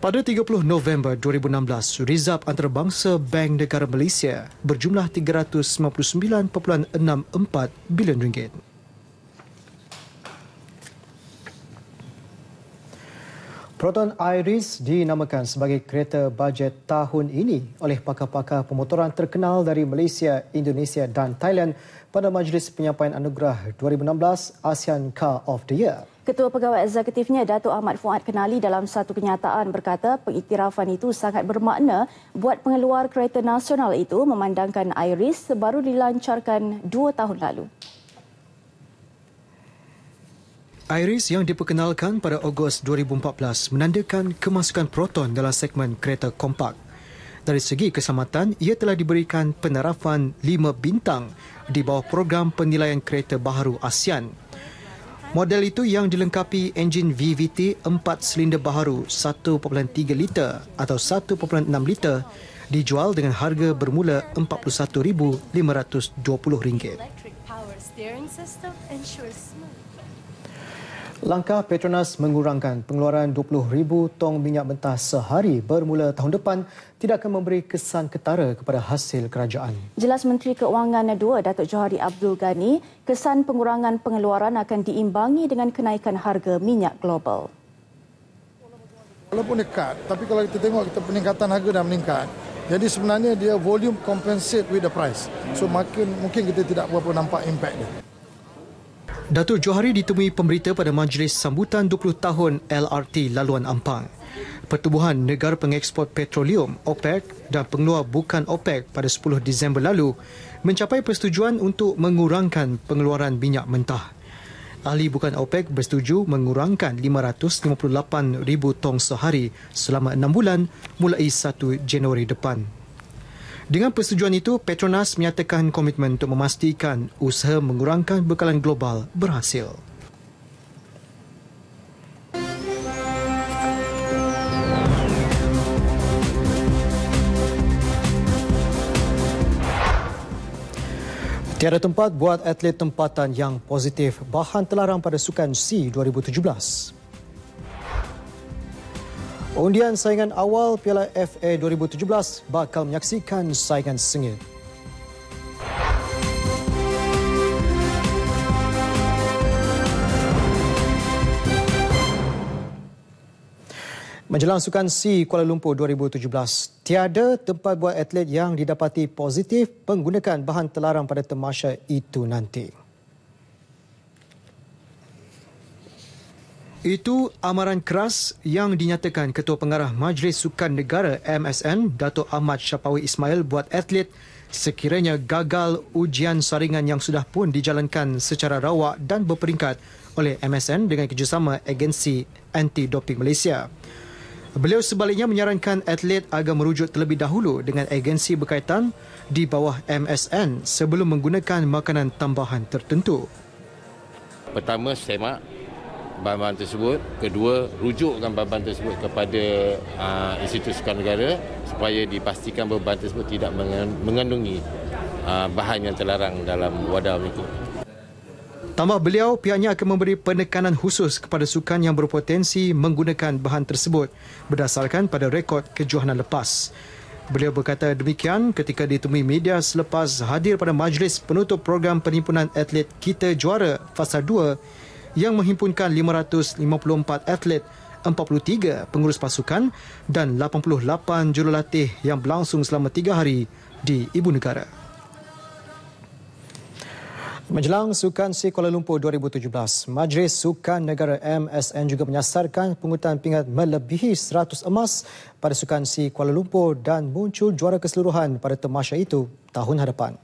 Pada 30 November 2016, rizab antarabangsa Bank Negara Malaysia berjumlah 359.64 bilion ringgit. Proton Iris dinamakan sebagai kereta bajet tahun ini oleh pakar-pakar pemotoran terkenal dari Malaysia, Indonesia dan Thailand pada Majlis Penyampaian Anugerah 2016 ASEAN Car of the Year. Ketua Pegawai Eksekutifnya Datuk Ahmad Fuad Kenali dalam satu kenyataan berkata pengiktirafan itu sangat bermakna buat pengeluar kereta nasional itu memandangkan Iris baru dilancarkan dua tahun lalu. Iris yang diperkenalkan pada Ogos 2014 menandakan kemasukan proton dalam segmen kereta kompak. Dari segi keselamatan, ia telah diberikan penerapan 5 bintang di bawah program penilaian kereta baharu ASEAN. Model itu yang dilengkapi enjin VVT 4 silinder baharu 1.3 liter atau 1.6 liter dijual dengan harga bermula RM41,520. Electric power steering system ensures smooth. Langkah Petronas mengurangkan pengeluaran 20,000 tong minyak mentah sehari bermula tahun depan tidak akan memberi kesan ketara kepada hasil kerajaan. Jelas Menteri Keuangan Nadua Datuk Johari Abdul Ghani, kesan pengurangan pengeluaran akan diimbangi dengan kenaikan harga minyak global. Walaupun dekat, tapi kalau kita tengok kita peningkatan harga dah meningkat. Jadi sebenarnya dia volume compensate with the price. So makin mungkin kita tidak berapa nampak impact dia. Datuk Johari ditemui pemberita pada majlis sambutan 20 tahun LRT Laluan Ampang. Pertubuhan Negara Pengeksport Petroleum OPEC dan pengeluar bukan OPEC pada 10 Disember lalu mencapai persetujuan untuk mengurangkan pengeluaran minyak mentah. Ahli bukan OPEC bersetuju mengurangkan 558 ribu tong sehari selama 6 bulan mulai 1 Januari depan. Dengan persetujuan itu, Petronas menyatakan komitmen untuk memastikan usaha mengurangkan bekalan global berhasil. Tiada tempat buat atlet tempatan yang positif bahan telarang pada sukan C 2017. Undian saingan awal Piala FA 2017 bakal menyaksikan saingan sengit. Menjelang sukan C Kuala Lumpur 2017, tiada tempat buat atlet yang didapati positif penggunaan bahan terlarang pada temasya itu nanti. Itu amaran keras yang dinyatakan Ketua Pengarah Majlis Sukan Negara MSN Dato' Ahmad Syapawi Ismail buat atlet sekiranya gagal ujian saringan yang sudah pun dijalankan secara rawak dan berperingkat oleh MSN dengan kerjasama agensi anti-doping Malaysia. Beliau sebaliknya menyarankan atlet agar merujuk terlebih dahulu dengan agensi berkaitan di bawah MSN sebelum menggunakan makanan tambahan tertentu. Pertama, semak bahan-bahan tersebut. Kedua, rujukkan bahan-bahan tersebut kepada uh, institusi sukan negara supaya dipastikan bahan tersebut tidak mengandungi uh, bahan yang terlarang dalam wadah mereka. Tambah beliau, pihaknya akan memberi penekanan khusus kepada sukan yang berpotensi menggunakan bahan tersebut berdasarkan pada rekod kejohanan lepas. Beliau berkata demikian ketika ditemui media selepas hadir pada majlis penutup program penimpunan atlet kita juara fasa yang menghimpunkan 554 atlet, 43 pengurus pasukan dan 88 jurulatih yang berlangsung selama tiga hari di ibu negara. Menjelang Sukan Si Kuala Lumpur 2017, Majlis Sukan Negara MSN juga menyasarkan pungutan pingat melebihi 100 emas pada Sukan Si Kuala Lumpur dan muncul juara keseluruhan pada temasya itu tahun hadapan.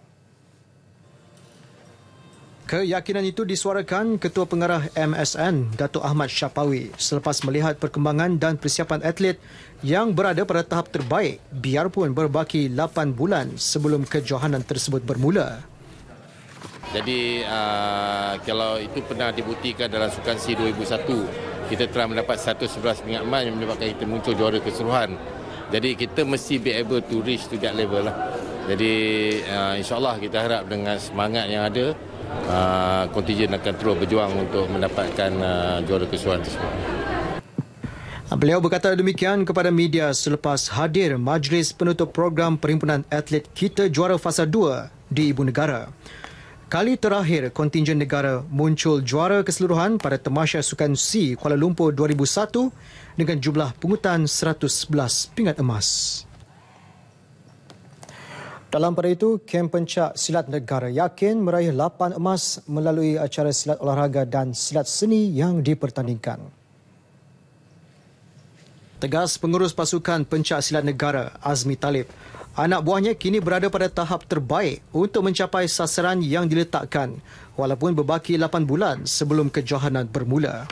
Keyakinan itu disuarakan Ketua Pengarah MSN Datuk Ahmad Syapawi selepas melihat perkembangan dan persiapan atlet yang berada pada tahap terbaik biarpun berbaki 8 bulan sebelum kejohanan tersebut bermula. Jadi uh, kalau itu pernah dibuktikan dalam sukan Si 2001, kita telah mendapat 111 minyak emas yang menyebabkan kita muncul juara keseluruhan. Jadi kita mesti be able to reach to that level lah. Jadi uh, insyaAllah kita harap dengan semangat yang ada, uh, ah, kontijen akan terus berjuang untuk mendapatkan ah, juara kesuan tersebut. Ah, beliau berkata demikian kepada media selepas hadir majlis penutup program Perhimpunan Atlet Kita Juara Fasa 2 di Ibu Negara. Kali terakhir kontingen negara muncul juara keseluruhan pada Temasya Sukan C Kuala Lumpur 2001 dengan jumlah pungutan 111 pingat emas. Dalam pada itu, Kem Pencak Silat Negara yakin meraih 8 emas melalui acara silat olahraga dan silat seni yang dipertandingkan. Tegas pengurus pasukan Pencak Silat Negara, Azmi Talib, anak buahnya kini berada pada tahap terbaik untuk mencapai sasaran yang diletakkan walaupun berbaki 8 bulan sebelum kejohanan bermula.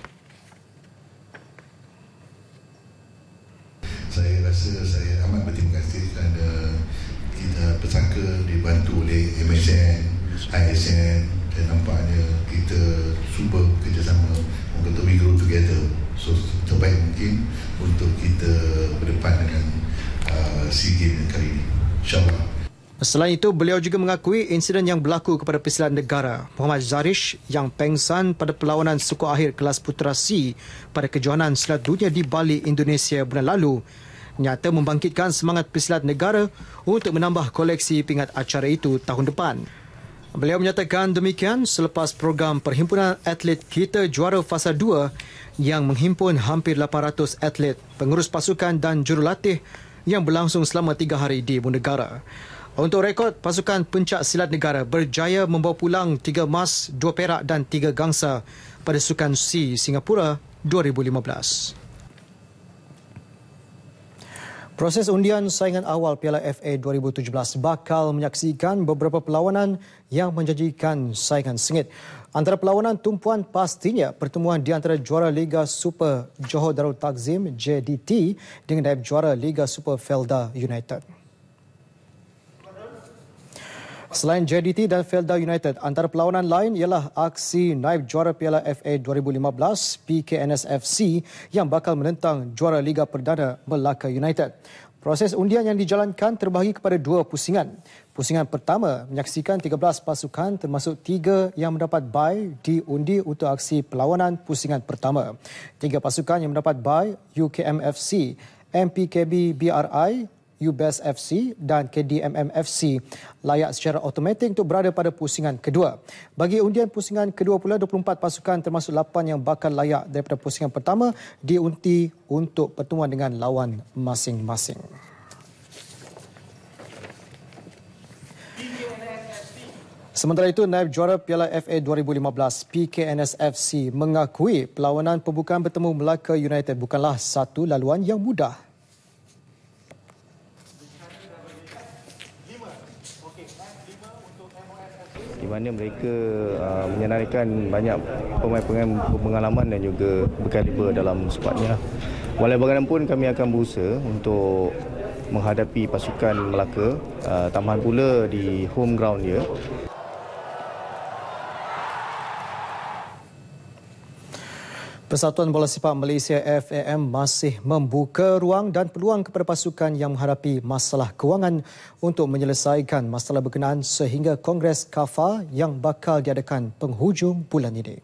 MSN, ISN dan nampaknya kita cuba kerjasama orang kata we grow together so terbaik mungkin untuk kita berdepan dengan uh, SEA uh, Games kali ini insyaAllah Selain itu, beliau juga mengakui insiden yang berlaku kepada pesilat negara Muhammad Zarish yang pengsan pada perlawanan suku akhir kelas putera C pada kejohanan silat dunia di Bali, Indonesia bulan lalu nyata membangkitkan semangat pesilat negara untuk menambah koleksi pingat acara itu tahun depan. Beliau menyatakan demikian selepas program perhimpunan atlet kita juara fasa 2 yang menghimpun hampir 800 atlet, pengurus pasukan dan jurulatih yang berlangsung selama 3 hari di ibu negara. Untuk rekod, pasukan pencak silat negara berjaya membawa pulang 3 emas, 2 perak dan 3 gangsa pada sukan Sea Singapura 2015. Proses undian saingan awal Piala FA 2017 bakal menyaksikan beberapa perlawanan yang menjanjikan saingan sengit. Antara perlawanan tumpuan pastinya pertemuan di antara juara Liga Super Johor Darul Takzim JDT dengan naib juara Liga Super Felda United. Selain JDT dan Felda United, antara perlawanan lain ialah aksi naib juara Piala FA 2015 PKNS FC yang bakal menentang juara Liga Perdana Melaka United. Proses undian yang dijalankan terbahagi kepada dua pusingan. Pusingan pertama menyaksikan 13 pasukan termasuk tiga yang mendapat bye diundi untuk aksi perlawanan pusingan pertama. Tiga pasukan yang mendapat bye UKMFC, MPKB BRI UBS FC dan KDMM FC layak secara automatik untuk berada pada pusingan kedua. Bagi undian pusingan kedua pula, 24 pasukan termasuk 8 yang bakal layak daripada pusingan pertama diunti untuk pertemuan dengan lawan masing-masing. Sementara itu, naib juara Piala FA 2015, PKNS FC mengakui pelawanan pembukaan bertemu Melaka United bukanlah satu laluan yang mudah. mana mereka uh, menyenaraikan banyak pemain-pemain pengalaman dan juga berkaliber dalam sepatnya. Walau bagaimanapun kami akan berusaha untuk menghadapi pasukan Melaka uh, tambahan pula di home ground dia. Persatuan Bola Sepak Malaysia FAM masih membuka ruang dan peluang kepada pasukan yang menghadapi masalah kewangan untuk menyelesaikan masalah berkenaan sehingga Kongres KAFA yang bakal diadakan penghujung bulan ini.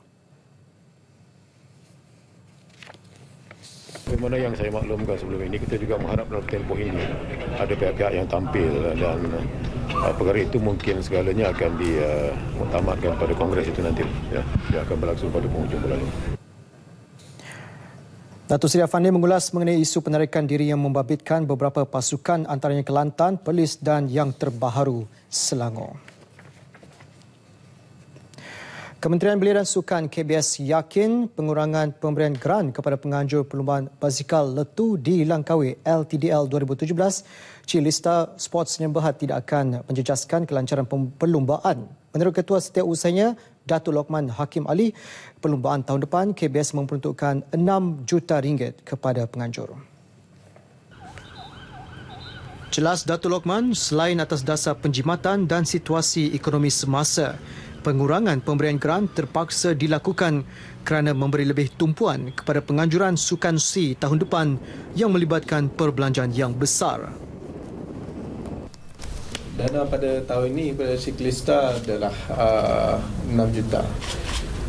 Bagaimana yang saya maklumkan sebelum ini, kita juga mengharap dalam tempoh ini ada pihak-pihak yang tampil dan uh, perkara itu mungkin segalanya akan dimuktamadkan uh, pada Kongres itu nanti. Ya, dia akan berlangsung pada penghujung bulan ini. Datuk Seri Afandi mengulas mengenai isu penarikan diri yang membabitkan beberapa pasukan antaranya Kelantan, Perlis dan yang terbaharu Selangor. Kementerian Belia dan Sukan KBS yakin pengurangan pemberian grant kepada penganjur perlumbaan basikal letu di Langkawi LTDL 2017 Cik Sports Nyembahat tidak akan menjejaskan kelancaran perlumbaan. Menurut Ketua Setiausahanya Datuk Lokman Hakim Ali. Perlumbaan tahun depan, KBS memperuntukkan 6 juta ringgit kepada penganjur. Jelas Datuk Lokman, selain atas dasar penjimatan dan situasi ekonomi semasa, pengurangan pemberian grant terpaksa dilakukan kerana memberi lebih tumpuan kepada penganjuran sukan C tahun depan yang melibatkan perbelanjaan yang besar dana pada tahun ini pada siklista adalah uh, 6 juta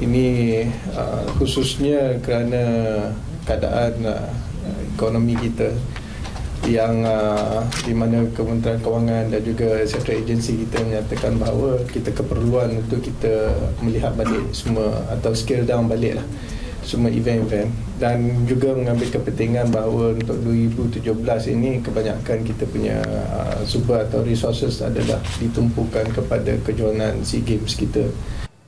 ini uh, khususnya kerana keadaan uh, ekonomi kita yang uh, di mana Kementerian Kewangan dan juga sektor agensi kita menyatakan bahawa kita keperluan untuk kita melihat balik semua atau scale down balik lah semua event-event dan juga mengambil kepentingan bahawa untuk 2017 ini kebanyakan kita punya uh, super atau resources adalah ditumpukan kepada kejohanan SEA Games kita.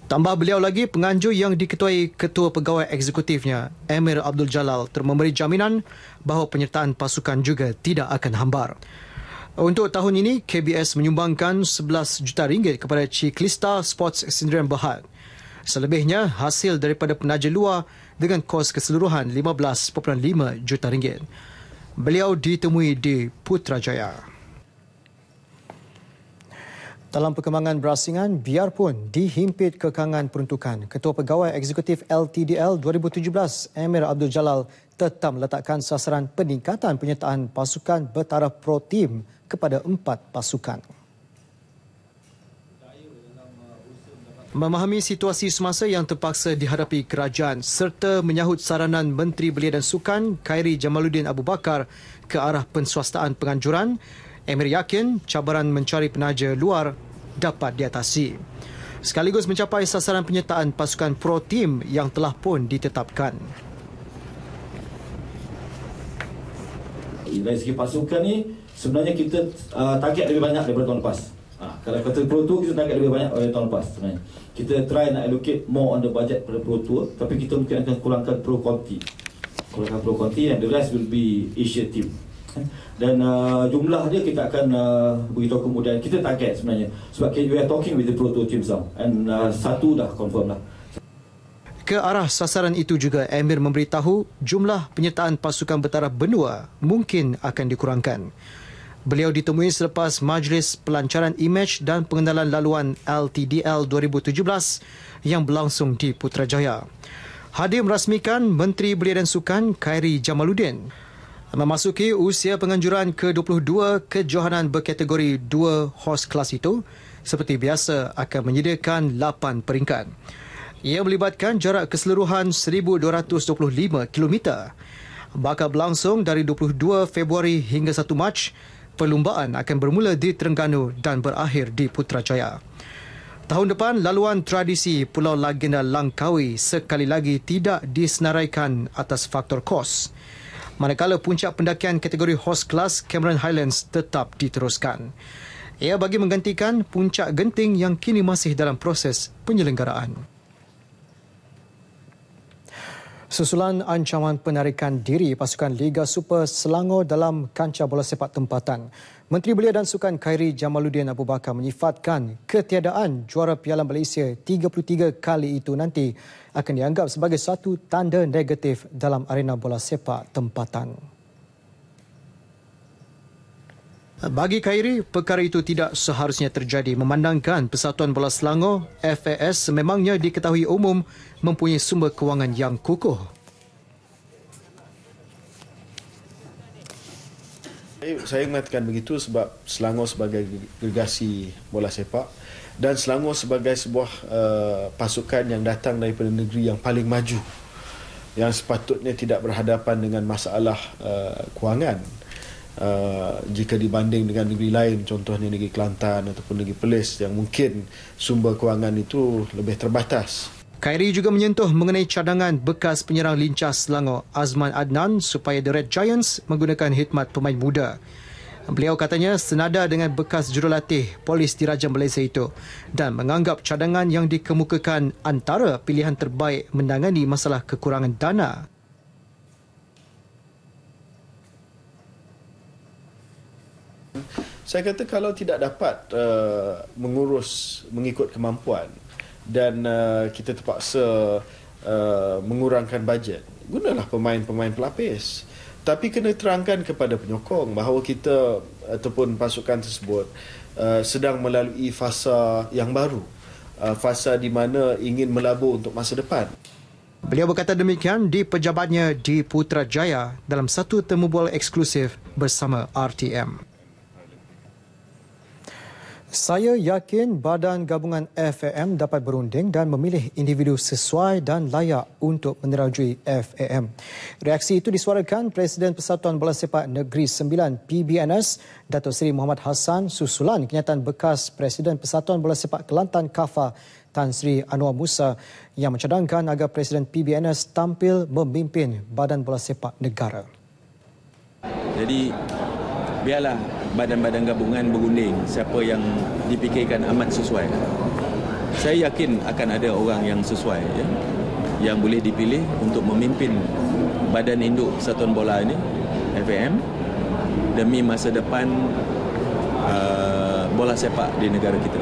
Tambah beliau lagi, penganjur yang diketuai Ketua Pegawai Eksekutifnya, Emir Abdul Jalal, termemberi jaminan bahawa penyertaan pasukan juga tidak akan hambar. Untuk tahun ini, KBS menyumbangkan 11 juta ringgit kepada Ciklista Sports Sindirian Berhad. Selebihnya, hasil daripada penaja luar dengan kos keseluruhan 15.5 juta ringgit. Beliau ditemui di Putrajaya. Dalam perkembangan berasingan, biarpun dihimpit kekangan peruntukan, Ketua Pegawai Eksekutif LTDL 2017, Emir Abdul Jalal, tetap meletakkan sasaran peningkatan penyertaan pasukan bertaraf pro-team kepada empat pasukan. memahami situasi semasa yang terpaksa dihadapi kerajaan serta menyahut saranan Menteri Belia dan Sukan Khairi Jamaluddin Abu Bakar ke arah penswastaan penganjuran, Emir yakin cabaran mencari penaja luar dapat diatasi. Sekaligus mencapai sasaran penyertaan pasukan pro-team yang telah pun ditetapkan. Dari segi pasukan ni, sebenarnya kita uh, target lebih banyak daripada tahun lepas. Ha, kalau kata pro tu, kita target lebih banyak daripada tahun lepas sebenarnya kita try nak allocate more on the budget pada pro tour tapi kita mungkin akan kurangkan pro conti kurangkan pro conti and the rest will be Asia team [LAUGHS] dan uh, jumlah dia kita akan uh, beritahu kemudian kita target sebenarnya sebab we are talking with the pro tour teams now and uh, satu dah confirm lah ke arah sasaran itu juga Emir memberitahu jumlah penyertaan pasukan bertaraf benua mungkin akan dikurangkan. Beliau ditemui selepas Majlis Pelancaran Image dan Pengendalian Laluan LTDL 2017 yang berlangsung di Putrajaya. Hadir merasmikan Menteri Belia dan Sukan Khairi Jamaluddin memasuki usia penganjuran ke-22 kejohanan berkategori 2 horse class itu seperti biasa akan menyediakan 8 peringkat. Ia melibatkan jarak keseluruhan 1,225 km bakal berlangsung dari 22 Februari hingga 1 Mac perlumbaan akan bermula di Terengganu dan berakhir di Putrajaya. Tahun depan, laluan tradisi Pulau Lagenda Langkawi sekali lagi tidak disenaraikan atas faktor kos. Manakala puncak pendakian kategori host class Cameron Highlands tetap diteruskan. Ia bagi menggantikan puncak genting yang kini masih dalam proses penyelenggaraan. Susulan ancaman penarikan diri pasukan Liga Super Selangor dalam kancah bola sepak tempatan. Menteri Belia dan Sukan Khairi Jamaluddin Abu Bakar menyifatkan ketiadaan juara Piala Malaysia 33 kali itu nanti akan dianggap sebagai satu tanda negatif dalam arena bola sepak tempatan. Bagi Khairi, perkara itu tidak seharusnya terjadi memandangkan Persatuan Bola Selangor FAS memangnya diketahui umum mempunyai sumber kewangan yang kukuh. Saya, saya mengatakan begitu sebab Selangor sebagai gergasi bola sepak dan Selangor sebagai sebuah uh, pasukan yang datang daripada negeri yang paling maju yang sepatutnya tidak berhadapan dengan masalah uh, kewangan Uh, jika dibanding dengan negeri lain contohnya negeri Kelantan ataupun negeri Perlis yang mungkin sumber kewangan itu lebih terbatas. Khairi juga menyentuh mengenai cadangan bekas penyerang lincah Selangor Azman Adnan supaya The Red Giants menggunakan khidmat pemain muda. Beliau katanya senada dengan bekas jurulatih polis di Raja Malaysia itu dan menganggap cadangan yang dikemukakan antara pilihan terbaik menangani masalah kekurangan dana. Saya kata kalau tidak dapat uh, mengurus mengikut kemampuan dan uh, kita terpaksa uh, mengurangkan bajet, gunalah pemain-pemain pelapis. Tapi kena terangkan kepada penyokong bahawa kita ataupun pasukan tersebut uh, sedang melalui fasa yang baru. Uh, fasa di mana ingin melabur untuk masa depan. Beliau berkata demikian di pejabatnya di Putrajaya dalam satu temubual eksklusif bersama RTM. Saya yakin badan gabungan FAM dapat berunding dan memilih individu sesuai dan layak untuk menerajui FAM. Reaksi itu disuarakan Presiden Persatuan Bola Sepak Negeri Sembilan PBNS, Datuk Seri Muhammad Hassan susulan kenyataan bekas Presiden Persatuan Bola Sepak Kelantan KAFA Tan Sri Anwar Musa yang mencadangkan agar Presiden PBNS tampil memimpin badan bola sepak negara. Jadi biarlah badan-badan gabungan berunding siapa yang dipikirkan amat sesuai. Saya yakin akan ada orang yang sesuai ya, yang boleh dipilih untuk memimpin badan induk Persatuan Bola ini, FAM, demi masa depan uh, bola sepak di negara kita.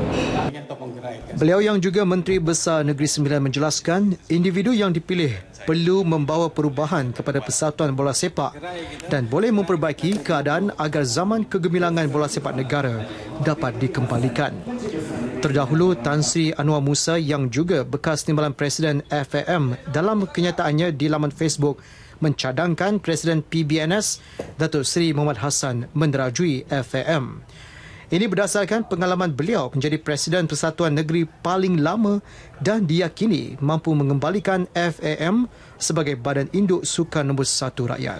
Beliau yang juga Menteri Besar Negeri Sembilan menjelaskan individu yang dipilih perlu membawa perubahan kepada persatuan bola sepak dan boleh memperbaiki keadaan agar zaman kegemilangan bola sepak negara dapat dikembalikan. Terdahulu, Tan Sri Anwar Musa yang juga bekas timbalan Presiden FAM dalam kenyataannya di laman Facebook mencadangkan Presiden PBNS, Datuk Seri Muhammad Hassan menderajui FAM. Ini berdasarkan pengalaman beliau menjadi Presiden Persatuan Negeri paling lama dan diyakini mampu mengembalikan FAM sebagai badan induk sukan nombor satu rakyat.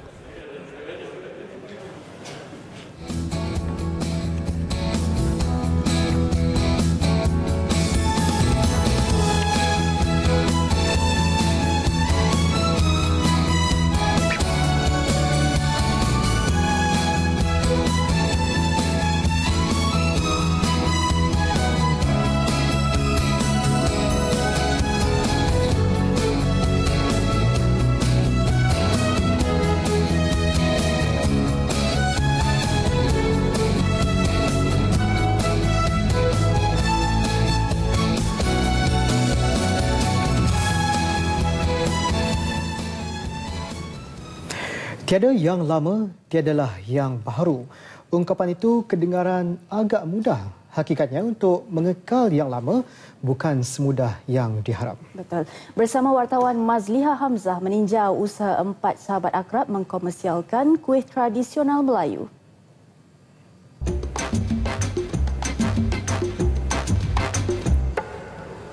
Tiada yang lama, tiadalah yang baru. Ungkapan itu kedengaran agak mudah. Hakikatnya untuk mengekal yang lama bukan semudah yang diharap. Betul. Bersama wartawan Mazliha Hamzah meninjau usaha empat sahabat akrab mengkomersialkan kuih tradisional Melayu.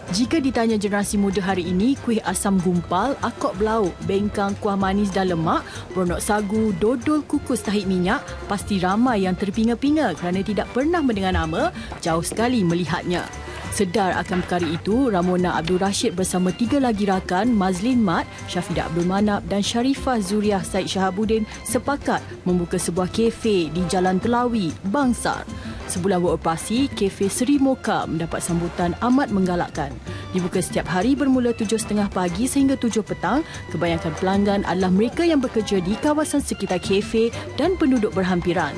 Jika ditanya generasi muda hari ini, kuih asam gumpal, akok belau, bengkang kuah manis dan lemak, bronok sagu, dodol kukus tahi minyak, pasti ramai yang terpinga-pinga kerana tidak pernah mendengar nama, jauh sekali melihatnya. Sedar akan perkara itu, Ramona Abdul Rashid bersama tiga lagi rakan, Mazlin Mat, Syafidah Abdul Manap dan Sharifah Zuriah Said Shahabudin sepakat membuka sebuah kafe di Jalan Telawi, Bangsar. Sebulan beroperasi, Kafe Seri Moka mendapat sambutan amat menggalakkan. Dibuka setiap hari bermula 7.30 pagi sehingga 7 petang, kebanyakan pelanggan adalah mereka yang bekerja di kawasan sekitar kafe dan penduduk berhampiran.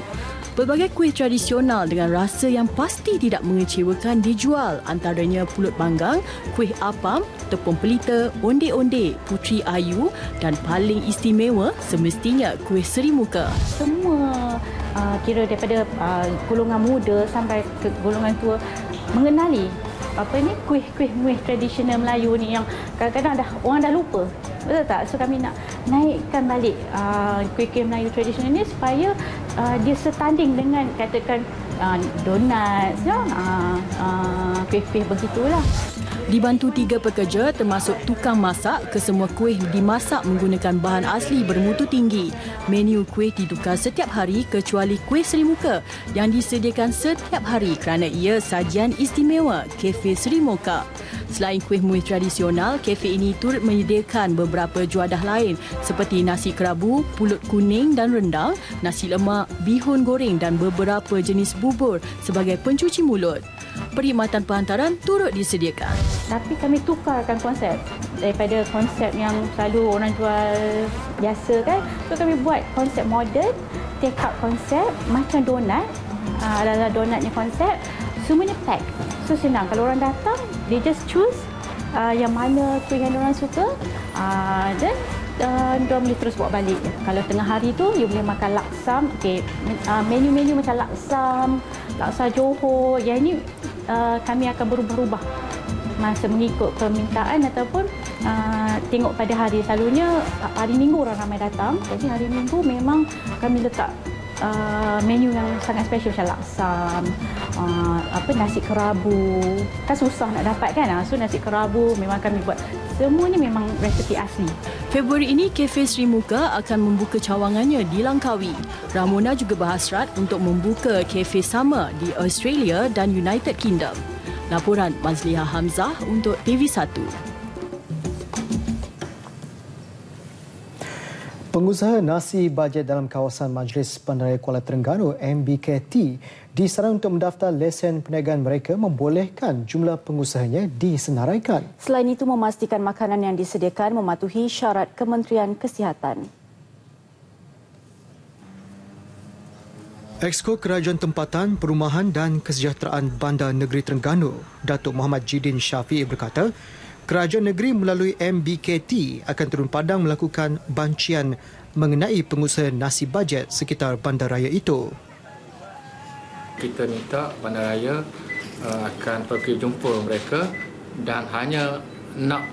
Pelbagai kuih tradisional dengan rasa yang pasti tidak mengecewakan dijual antaranya pulut panggang, kuih apam, tepung pelita, onde-onde, putri ayu dan paling istimewa semestinya kuih seri muka. Semua ah, kira daripada ah, golongan muda sampai ke golongan tua mengenali apa ni kuih-kuih muih tradisional Melayu ni yang kadang-kadang dah orang dah lupa. Betul tak? So kami nak naikkan balik uh, kuih-kuih Melayu tradisional ni supaya uh, dia setanding dengan katakan uh, donat, ya? uh, uh, begitulah. Dibantu tiga pekerja termasuk tukang masak, kesemua kuih dimasak menggunakan bahan asli bermutu tinggi. Menu kuih ditukar setiap hari kecuali kuih Seri Muka yang disediakan setiap hari kerana ia sajian istimewa Kafe Seri Muka. Selain kuih muih tradisional, kafe ini turut menyediakan beberapa juadah lain seperti nasi kerabu, pulut kuning dan rendang, nasi lemak, bihun goreng dan beberapa jenis bubur sebagai pencuci mulut. Perkhidmatan penghantaran turut disediakan. Tapi kami tukarkan konsep daripada konsep yang selalu orang jual biasa kan. So kami buat konsep moden, take up konsep macam donat, ah, ala-ala donatnya konsep, semuanya pack so senang kalau orang datang they just choose uh, yang mana tu yang orang suka uh, then dan uh, boleh terus buat balik. Kalau tengah hari tu, dia boleh makan laksa. Okay, uh, menu-menu macam laksa, laksa Johor. Ya ini uh, kami akan berubah-ubah masa mengikut permintaan ataupun uh, tengok pada hari. Selalunya hari Minggu orang ramai datang. Jadi hari Minggu memang kami letak uh, menu yang sangat special macam laksa, uh, ah, apa nasi kerabu. Kan susah nak dapat kan? Ah, so nasi kerabu memang kami buat. Semua ni memang resepi asli. Februari ini, Cafe Sri Muka akan membuka cawangannya di Langkawi. Ramona juga berhasrat untuk membuka kafe sama di Australia dan United Kingdom. Laporan Mazliha Hamzah untuk TV1. Pengusaha nasi bajet dalam kawasan Majlis Bandaraya Kuala Terengganu MBKT disarankan untuk mendaftar lesen perniagaan mereka membolehkan jumlah pengusahanya disenaraikan. Selain itu memastikan makanan yang disediakan mematuhi syarat Kementerian Kesihatan. Exco Kerajaan Tempatan Perumahan dan Kesejahteraan Bandar Negeri Terengganu, Datuk Muhammad Jidin Syafiq berkata, Kerajaan negeri melalui MBKT akan turun padang melakukan bancian mengenai pengusaha nasi bajet sekitar bandaraya itu. Kita minta bandaraya uh, akan pergi jumpa mereka dan hanya nak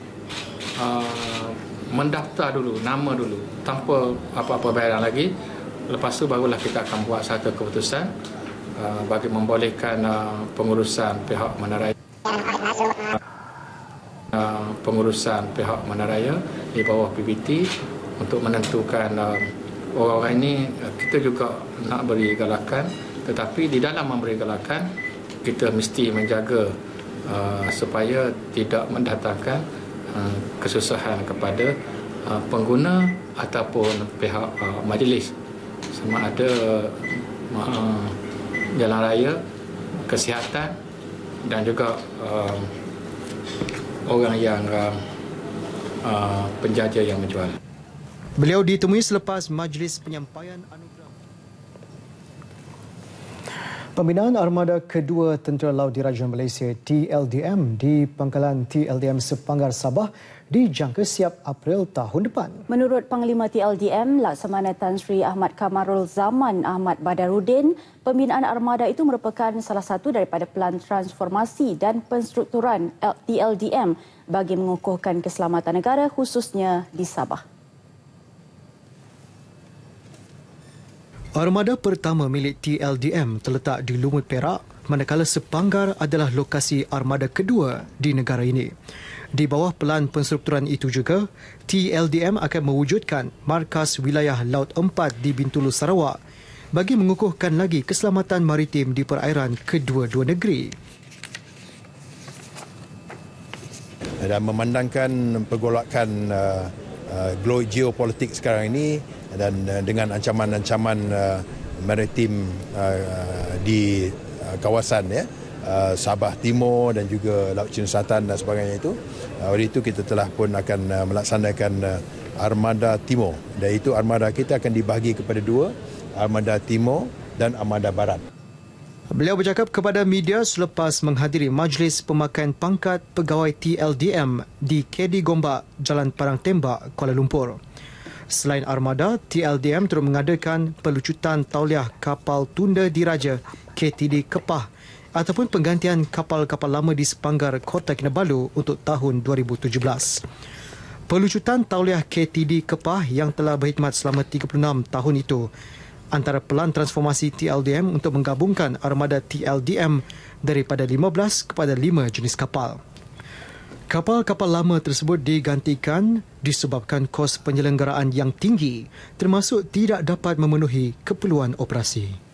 uh, mendaftar dulu, nama dulu tanpa apa-apa bayaran lagi. Lepas tu barulah kita akan buat satu keputusan uh, bagi membolehkan pengurusan pihak bandaraya pengurusan pihak Manaraya di bawah PBT untuk menentukan um, orang-orang ini uh, kita juga nak beri galakan tetapi di dalam memberi galakan kita mesti menjaga uh, supaya tidak mendatangkan uh, kesusahan kepada uh, pengguna ataupun pihak uh, majlis sama ada uh, uh jalan raya kesihatan dan juga uh, orang yang um, uh, penjaja yang menjual. Beliau ditemui selepas majlis penyampaian anugerah. Pembinaan armada kedua Tentera Laut Diraja Malaysia TLDM di pangkalan TLDM Sepanggar Sabah dijangka siap April tahun depan. Menurut Panglima TLDM, Laksamana Tan Sri Ahmad Kamarul Zaman Ahmad Badarudin, pembinaan armada itu merupakan salah satu daripada pelan transformasi dan penstrukturan TLDM bagi mengukuhkan keselamatan negara khususnya di Sabah. Armada pertama milik TLDM terletak di Lumut Perak, manakala Sepanggar adalah lokasi armada kedua di negara ini. Di bawah pelan penstrukturan itu juga, TLDM akan mewujudkan markas wilayah Laut 4 di Bintulu Sarawak bagi mengukuhkan lagi keselamatan maritim di perairan kedua-dua negeri. Dan memandangkan pergolakan uh, uh, geopolitik sekarang ini, dan eh, dengan ancaman-ancaman eh, maritim eh, di kawasan ya Sabah Timur dan juga Laut Cina Selatan dan sebagainya itu uh, oleh itu kita telah pun akan melaksanakan armada timur dan itu armada kita akan dibahagi kepada dua armada timur dan armada barat Beliau bercakap kepada media selepas menghadiri majlis pemakaian pangkat pegawai TLDM di KD Gombak, Jalan Parang Tembak, Kuala Lumpur. Selain armada, TLDM turut mengadakan pelucutan tauliah kapal tunda diraja KTD Kepah ataupun penggantian kapal-kapal lama di sepanggar Kota Kinabalu untuk tahun 2017. Pelucutan tauliah KTD Kepah yang telah berkhidmat selama 36 tahun itu antara pelan transformasi TLDM untuk menggabungkan armada TLDM daripada 15 kepada 5 jenis kapal. Kapal-kapal lama tersebut digantikan disebabkan kos penyelenggaraan yang tinggi termasuk tidak dapat memenuhi keperluan operasi.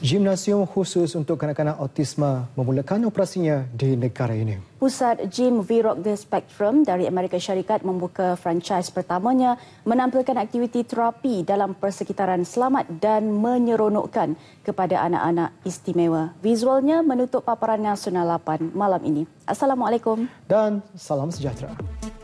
Gimnasium khusus untuk kanak-kanak autisma memulakan operasinya di negara ini. Pusat Gym V Rock the Spectrum dari Amerika Syarikat membuka franchise pertamanya menampilkan aktiviti terapi dalam persekitaran selamat dan menyeronokkan kepada anak-anak istimewa. Visualnya menutup paparan nasional 8 malam ini. Assalamualaikum dan salam sejahtera.